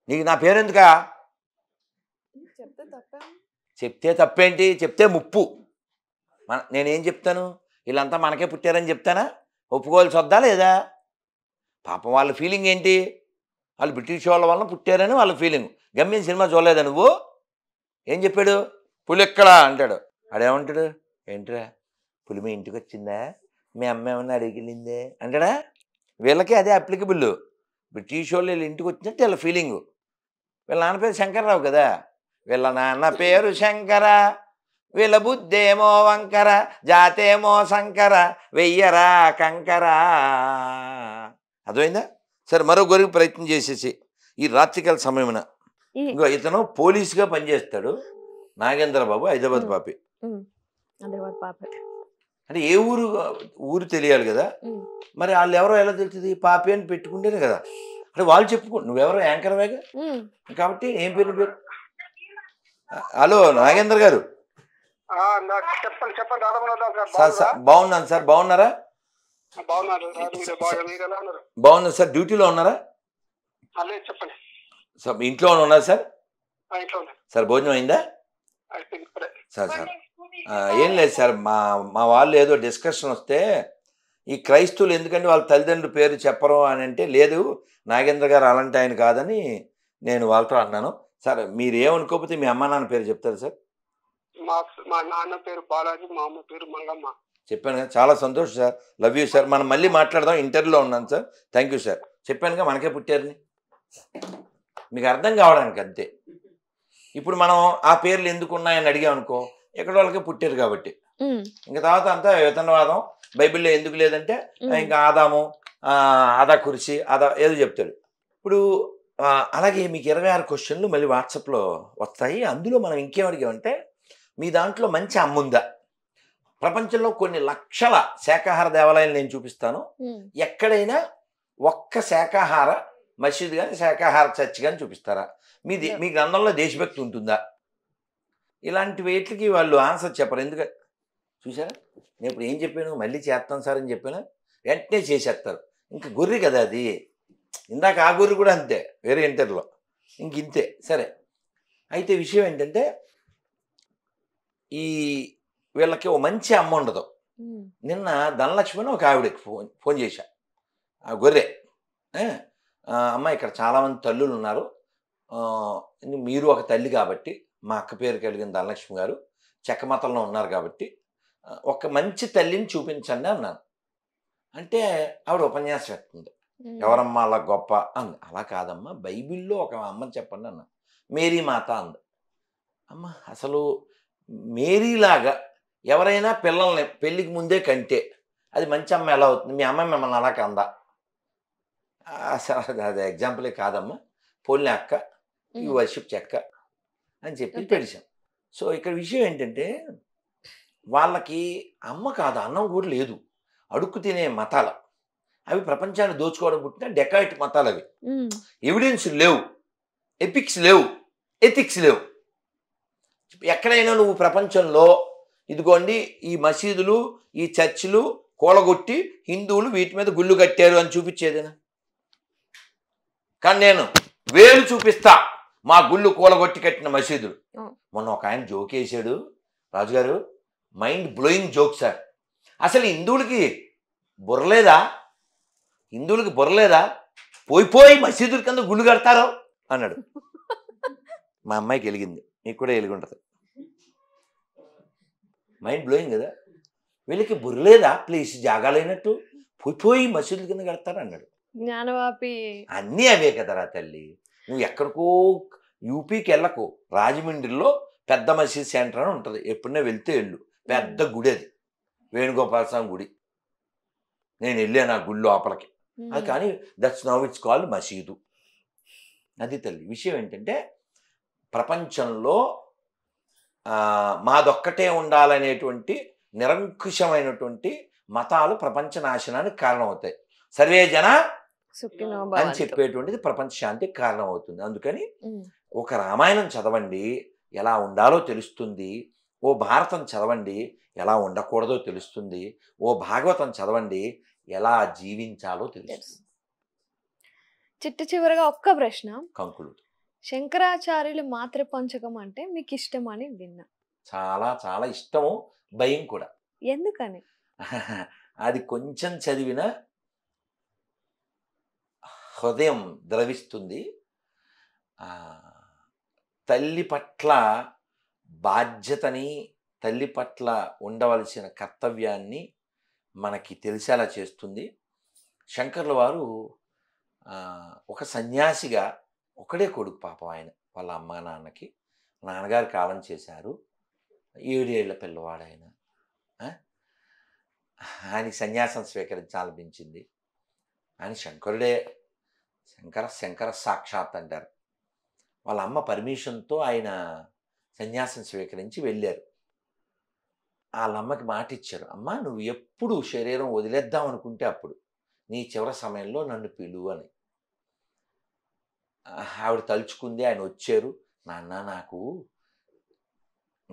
నీకు నా ఎందుకా చెప్తే తప్పేంటి చెప్తే ముప్పు మన నేనేం చెప్తాను వీళ్ళంతా మనకే పుట్టారని చెప్తానా ఒప్పుకోవాల్సి వద్దా లేదా పాపం వాళ్ళ ఫీలింగ్ ఏంటి వాళ్ళు బ్రిటిష్ వాళ్ళ వలన పుట్టారని వాళ్ళ ఫీలింగ్ గమ్యం సినిమా చూడలేదా నువ్వు ఏం చెప్పాడు పులెక్కడా అంటాడు అడేమంటాడు ఏంట్రా పులి మీ ఇంటికి వచ్చిందా మీ అమ్మ ఏమన్నా అడిగిలిందే అంటాడా వీళ్ళకి అదే అప్లికబుల్ బ్రిటిష్ వాళ్ళు వీళ్ళ ఇంటికి వచ్చినట్టు వీళ్ళ ఫీలింగు వీళ్ళ నాన్న పేరు శంకర్రావు కదా వీళ్ళ నాన్న పేరు శంకర వీళ్ళ బుద్ధేమో వంకర జాతేమో శంకర వెయ్యరా కంకర అదైందా సరే మరో గొరికి ప్రయత్నం చేసేసి ఈ రాత్రికాల సమయమున ఇంకో ఇతను పోలీసుగా పనిచేస్తాడు నాగేంద్రబాబు హైదరాబాద్ పాపి హైదరాబాద్ పాపి అంటే ఏ ఊరు ఊరు తెలియాలి కదా మరి వాళ్ళు ఎవరో ఎలా తెలుస్తుంది పాపి అని పెట్టుకుంటేనే కదా అంటే వాళ్ళు చెప్పుకో నువ్వెవరో వేగ కాబట్టి ఏం పేరు పేరు హలో నాగేంద్ర గారు చెప్పండి బాగున్నాను సార్ బాగున్నారా బాగున్నాను సార్ డ్యూటీలో ఉన్నారా చెప్పండి సార్ ఇంట్లో ఉన్నారా సార్ సార్ భోజనం అయిందా సార్ సార్ ఏం లేదు సార్ మా మా వాళ్ళు ఏదో డిస్కషన్ వస్తే ఈ క్రైస్తువులు ఎందుకంటే వాళ్ళ తల్లిదండ్రుల పేరు చెప్పరు అని అంటే లేదు నాగేంద్ర గారు అలాంటి ఆయన కాదని నేను వాళ్ళతో అన్నాను సార్ మీరు ఏమనుకోకపోతే మీ అమ్మ నాన్న పేరు చెప్తారు సార్ మా నాన్న పేరు బాలాజీ మా అమ్మ పేరు మంగమ్మ చెప్పాను కదా చాలా సంతోషం సార్ లవ్ యూ సార్ మనం మళ్ళీ మాట్లాడదాం ఇంటర్వ్యూలో ఉన్నాను సార్ థ్యాంక్ యూ సార్ చెప్పాను మనకే పుట్టారని మీకు అర్థం కావడానికి అంతే ఇప్పుడు మనం ఆ పేర్లు ఎందుకు ఉన్నాయని అడిగాం అనుకో ఎక్కడ వాళ్ళకే పుట్టారు కాబట్టి ఇంకా తర్వాత అంతా వేతనవాదం బైబిల్లో ఎందుకు లేదంటే ఇంకా ఆదాము ఆదా కురిసి ఆదా ఏదో చెప్తాడు ఇప్పుడు అలాగే మీకు ఇరవై ఆరు క్వశ్చన్లు మళ్ళీ వాట్సాప్లో వస్తాయి అందులో మనం ఇంకేమడిగామంటే మీ దాంట్లో మంచి అమ్ముందా ప్రపంచంలో కొన్ని లక్షల శాఖాహార దేవాలయాలు నేను చూపిస్తాను ఎక్కడైనా ఒక్క శాఖాహార మసీదు కానీ శాఖాహార చర్చ్ కానీ చూపిస్తారా మీది మీ గ్రంథంలో దేశభక్తి ఉంటుందా ఇలాంటి వేట్లకి వాళ్ళు ఆన్సర్ చెప్పరు ఎందుకంటే చూసారా నేను ఇప్పుడు ఏం చెప్పాను మళ్ళీ చేస్తాను సార్ అని చెప్పాను వెంటనే చేసేస్తారు ఇంకా గొర్రె కదా అది ఇందాక ఆ గురి కూడా అంతే వేరే ఇంటర్లో ఇంక ఇంతే సరే అయితే విషయం ఏంటంటే ఈ వీళ్ళకి ఓ మంచి అమ్మ ఉండదు నిన్న ధనలక్ష్మి ఒక ఆవిడకి ఫోన్ ఫోన్ చేశా ఆ గొర్రె అమ్మ ఇక్కడ చాలామంది తల్లులు ఉన్నారు మీరు ఒక తల్లి కాబట్టి మా అక్క పేరు కలిగిన ధనలక్ష్మి గారు చెక్కమతల్లో ఉన్నారు కాబట్టి ఒక మంచి తల్లిని చూపించండి అన్నాను అంటే ఆవిడ ఉపన్యాసం ఎత్తుంది ఎవరమ్మా అలా గొప్ప అంది అలా కాదమ్మా బైబిల్లో ఒక అమ్మని చెప్పండి అన్న మేరీ మాత అంది అమ్మ అసలు మేరీలాగా ఎవరైనా పిల్లల్ని పెళ్ళికి ముందే కంటే అది మంచి అమ్మ ఎలా అవుతుంది మీ అమ్మ మిమ్మల్ని అలా కందా అసలు అది ఎగ్జాంపులే కాదమ్మా పోలిన అక్క ఈ వర్షిప్ చెక్క అని చెప్పి తెలిసాం సో ఇక్కడ విషయం ఏంటంటే వాళ్ళకి అమ్మ కాదు అన్నం కూడా లేదు అడుక్కు తినే మతాల అవి ప్రపంచాన్ని దోచుకోవడం పుట్టిన డెకాయిట్ మతాలు అవి ఎవిడెన్స్ లేవు ఎపిక్స్ లేవు ఎథిక్స్ లేవు ఎక్కడైనా నువ్వు ప్రపంచంలో ఇదిగోండి ఈ మసీదులు ఈ చర్చిలు కూలగొట్టి హిందువులు వీటి మీద గుళ్ళు కట్టారు అని చూపించేదేనా కానీ నేను వేలు చూపిస్తా మా గుళ్ళు కూలగొట్టి కట్టిన మసీదులు మొన్న ఒక ఆయన జోక్ వేసాడు రాజుగారు మైండ్ బ్లోయింగ్ జోక్ సార్ అసలు హిందువులకి బుర్రలేదా హిందువులకు బొరలేదా పోయి పోయి మసీదుల కింద గుళ్ళు కడతారు అన్నాడు మా అమ్మాయికి వెలిగింది మీకు కూడా వెలిగి ఉంటుంది మైండ్ బ్లోయింగ్ కదా వీళ్ళకి బుర్రలేదా ప్లీజ్ జాగాలైనట్టు పోయి పోయి మసీదుల కింద కడతారు అన్నాడు జ్ఞానవాపి అన్నీ అవే రా తల్లి నువ్వు ఎక్కడికో యూపీకి వెళ్ళకు రాజమండ్రిలో పెద్ద మసీద్ సెంటర్ అని ఉంటుంది ఎప్పుడైనా వెళ్తే వెళ్ళు పెద్ద గుడి అది వేణుగోపాల స్వామి గుడి నేను వెళ్ళాను ఆ గుడి లోపలికి కానీ దట్స్ నౌ ఇట్స్ కాల్డ్ మసీదు అది తల్లి విషయం ఏంటంటే ప్రపంచంలో మాదొక్కటే ఉండాలనేటువంటి నిరంకుశమైనటువంటి మతాలు ప్రపంచ నాశనానికి కారణమవుతాయి సర్వే జన అని చెప్పేటువంటిది ప్రపంచ శాంతికి కారణం అవుతుంది అందుకని ఒక రామాయణం చదవండి ఎలా ఉండాలో తెలుస్తుంది ఓ భారతం చదవండి ఎలా ఉండకూడదో తెలుస్తుంది ఓ భాగవతం చదవండి ఎలా జీవించాలో తెలుసు చిట్ట చివరిగా ఒక్క ప్రశ్న కంకులు శంకరాచార్యులు మాత్ర పంచకం అంటే మీకు ఇష్టమని విన్నా చాలా చాలా ఇష్టము భయం కూడా ఎందుకని అది కొంచెం చదివిన హృదయం ద్రవిస్తుంది తల్లి పట్ల బాధ్యతని తల్లి పట్ల ఉండవలసిన కర్తవ్యాన్ని మనకి తెలిసేలా చేస్తుంది శంకర్ల వారు ఒక సన్యాసిగా ఒకడే కొడుకు పాపం ఆయన వాళ్ళ అమ్మ నాన్నకి నాన్నగారు కాలం చేశారు ఏడేళ్ల పిల్లవాడు ఆయన ఆయన సన్యాసం స్వీకరించాలనిపించింది ఆయన శంకరుడే శంకర శంకర సాక్షాత్ అంటారు వాళ్ళ అమ్మ పర్మిషన్తో ఆయన సన్యాసం స్వీకరించి వెళ్ళారు వాళ్ళమ్మకి మాట ఇచ్చారు అమ్మ నువ్వు ఎప్పుడు శరీరం వదిలేద్దాం అనుకుంటే అప్పుడు నీ చివరి సమయంలో నన్ను పిలువు అని ఆవిడ తలుచుకుంది ఆయన వచ్చారు నాన్న నాకు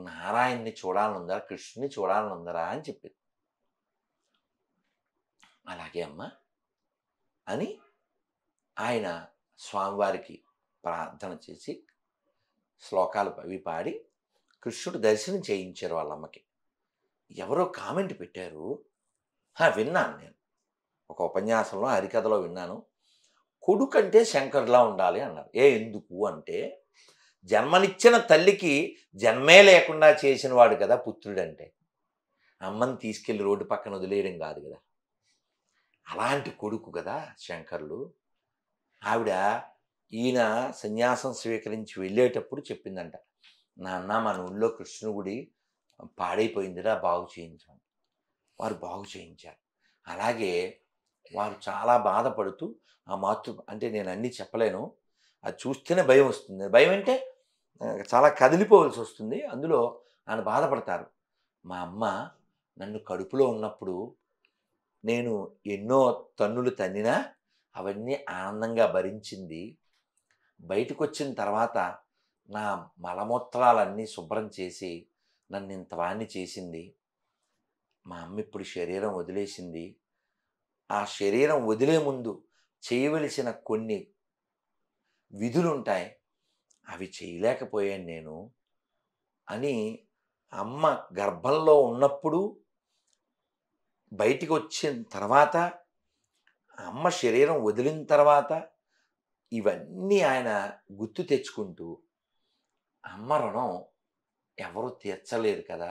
నారాయణ్ణి చూడాలనుందరా కృష్ణుని చూడాలనుందరా అని చెప్పింది అలాగే అమ్మ అని ఆయన స్వామివారికి ప్రార్థన చేసి శ్లోకాలు అవి పాడి కృష్ణుడు దర్శనం చేయించారు వాళ్ళమ్మకి ఎవరో కామెంట్ పెట్టారు విన్నాను నేను ఒక ఉపన్యాసంలో హరికథలో విన్నాను కొడుకంటే శంకర్లా ఉండాలి అన్నారు ఏ ఎందుకు అంటే జన్మనిచ్చిన తల్లికి జన్మే లేకుండా చేసిన వాడు కదా పుత్రుడంటే అమ్మని తీసుకెళ్ళి రోడ్డు పక్కన వదిలేయడం కాదు కదా అలాంటి కొడుకు కదా శంకర్లు ఆవిడ ఈయన సన్యాసం స్వీకరించి వెళ్ళేటప్పుడు చెప్పిందంట నాన్న మన ఊళ్ళో కృష్ణుడి పాడైపోయిందిరా బాగు చేయించమని వారు బాగు చేయించారు అలాగే వారు చాలా బాధపడుతూ ఆ మాతృ అంటే నేను అన్నీ చెప్పలేను అది చూస్తేనే భయం వస్తుంది భయం అంటే చాలా కదిలిపోవలసి వస్తుంది అందులో ఆయన బాధపడతారు మా అమ్మ నన్ను కడుపులో ఉన్నప్పుడు నేను ఎన్నో తన్నులు తన్నినా అవన్నీ ఆనందంగా భరించింది బయటకు వచ్చిన తర్వాత నా మలమూత్రాలన్నీ శుభ్రం చేసి నన్ను ఇంత వాణ్ణి చేసింది మా అమ్మ ఇప్పుడు శరీరం వదిలేసింది ఆ శరీరం వదిలే ముందు చేయవలసిన కొన్ని విధులు ఉంటాయి అవి చేయలేకపోయాను నేను అని అమ్మ గర్భంలో ఉన్నప్పుడు బయటికి వచ్చిన తర్వాత అమ్మ శరీరం వదిలిన తర్వాత ఇవన్నీ ఆయన గుర్తు తెచ్చుకుంటూ అమ్మ రుణం ఎవరూ తీర్చలేదు కదా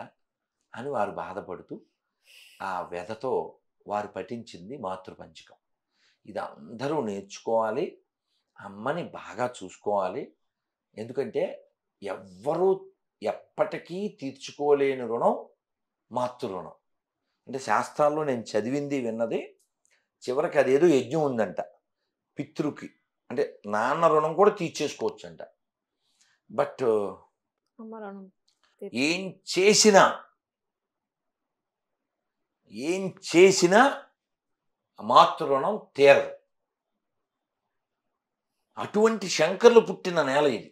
అని వారు బాధపడుతూ ఆ వ్యధతో వారు పఠించింది మాతృపంచకం ఇది అందరూ నేర్చుకోవాలి అమ్మని బాగా చూసుకోవాలి ఎందుకంటే ఎవ్వరూ ఎప్పటికీ తీర్చుకోలేని రుణం రుణం అంటే శాస్త్రాల్లో నేను చదివింది విన్నది చివరికి అదేదో యజ్ఞం ఉందంట పితృకి అంటే నాన్న రుణం కూడా తీర్చేసుకోవచ్చు అంట బట్ ఏం చేసినా ఏం చేసినా మాతృణం తీరదు అటువంటి శంకర్లు పుట్టిన నేల ఇది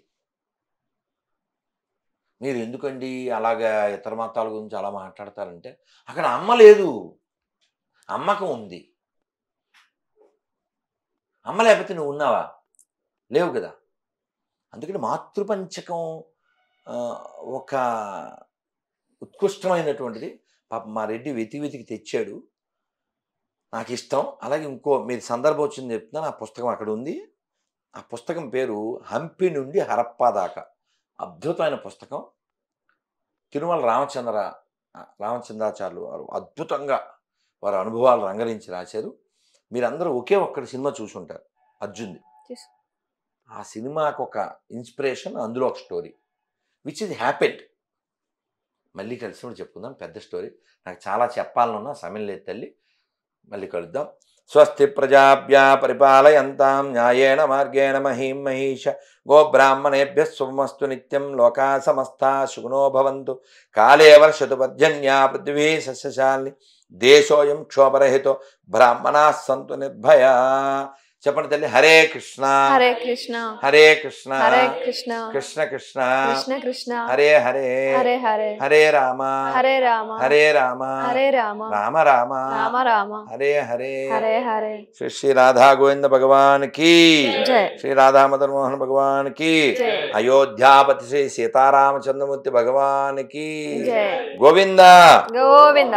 మీరు ఎందుకండి అలాగా ఇతర మతాల గురించి అలా మాట్లాడతారంటే అక్కడ అమ్మ లేదు అమ్మకం ఉంది అమ్మ లేకపోతే నువ్వు ఉన్నావా లేవు కదా అందుకని మాతృపంచకం ఒక ఉత్కృష్టమైనటువంటిది పాప మా రెడ్డి వెతికి వెతికి తెచ్చాడు నాకు ఇష్టం అలాగే ఇంకో మీరు సందర్భం వచ్చింది చెప్తున్నాను ఆ పుస్తకం అక్కడ ఉంది ఆ పుస్తకం పేరు హంపి నుండి హరప్పా దాకా అద్భుతమైన పుస్తకం తిరుమల రామచంద్ర రామచంద్రాచార్యులు వారు అద్భుతంగా వారి అనుభవాలు రంగరించి రాశారు మీరందరూ ఒకే ఒక్కటి సినిమా చూసుంటారు అర్జున్ది ఆ సినిమాకు ఒక ఇన్స్పిరేషన్ అందులో ఒక స్టోరీ విచ్ ఇస్ హ్యాపెండ్ మళ్ళీ కూడా చెప్పుకుందాం పెద్ద స్టోరీ నాకు చాలా చెప్పాలనున్నా సమయం లేదు తల్లి మళ్ళీ కలుద్దాం స్వస్తి ప్రజాభ్యా పరిపాలయంతాం న్యాయేణ మార్గేణ మహీం మహీష గోబ్రాహ్మణేభ్య శుభమస్తు నిత్యం లోకా సమస్తా సుగుణో భవంతు వర్షతు పర్జన్యా పృథివీ సస్యశాలి దేశోయం క్షోభరహితో బ్రాహ్మణా సంతు నిర్భయా చెప్పండి తల్లి హరే కృష్ణ హరే కృష్ణ హరే కృష్ణ హరే కృష్ణ కృష్ణ కృష్ణ కృష్ణ కృష్ణ హరే హరే హరే హరే హరే రామ హరే రామ హరే రామ హరే రామ రామ రామ రామ రామ హరే హరే హరే హరే శ్రీ శ్రీ రాధా గోవింద భగవాన్ కి శ్రీ రాధా మదన్ మోహన్ భగవాన్ కి అయోధ్యాపతి శ్రీ సీతారామచంద్రమూర్తి భగవాన్ కి గోవింద గోవింద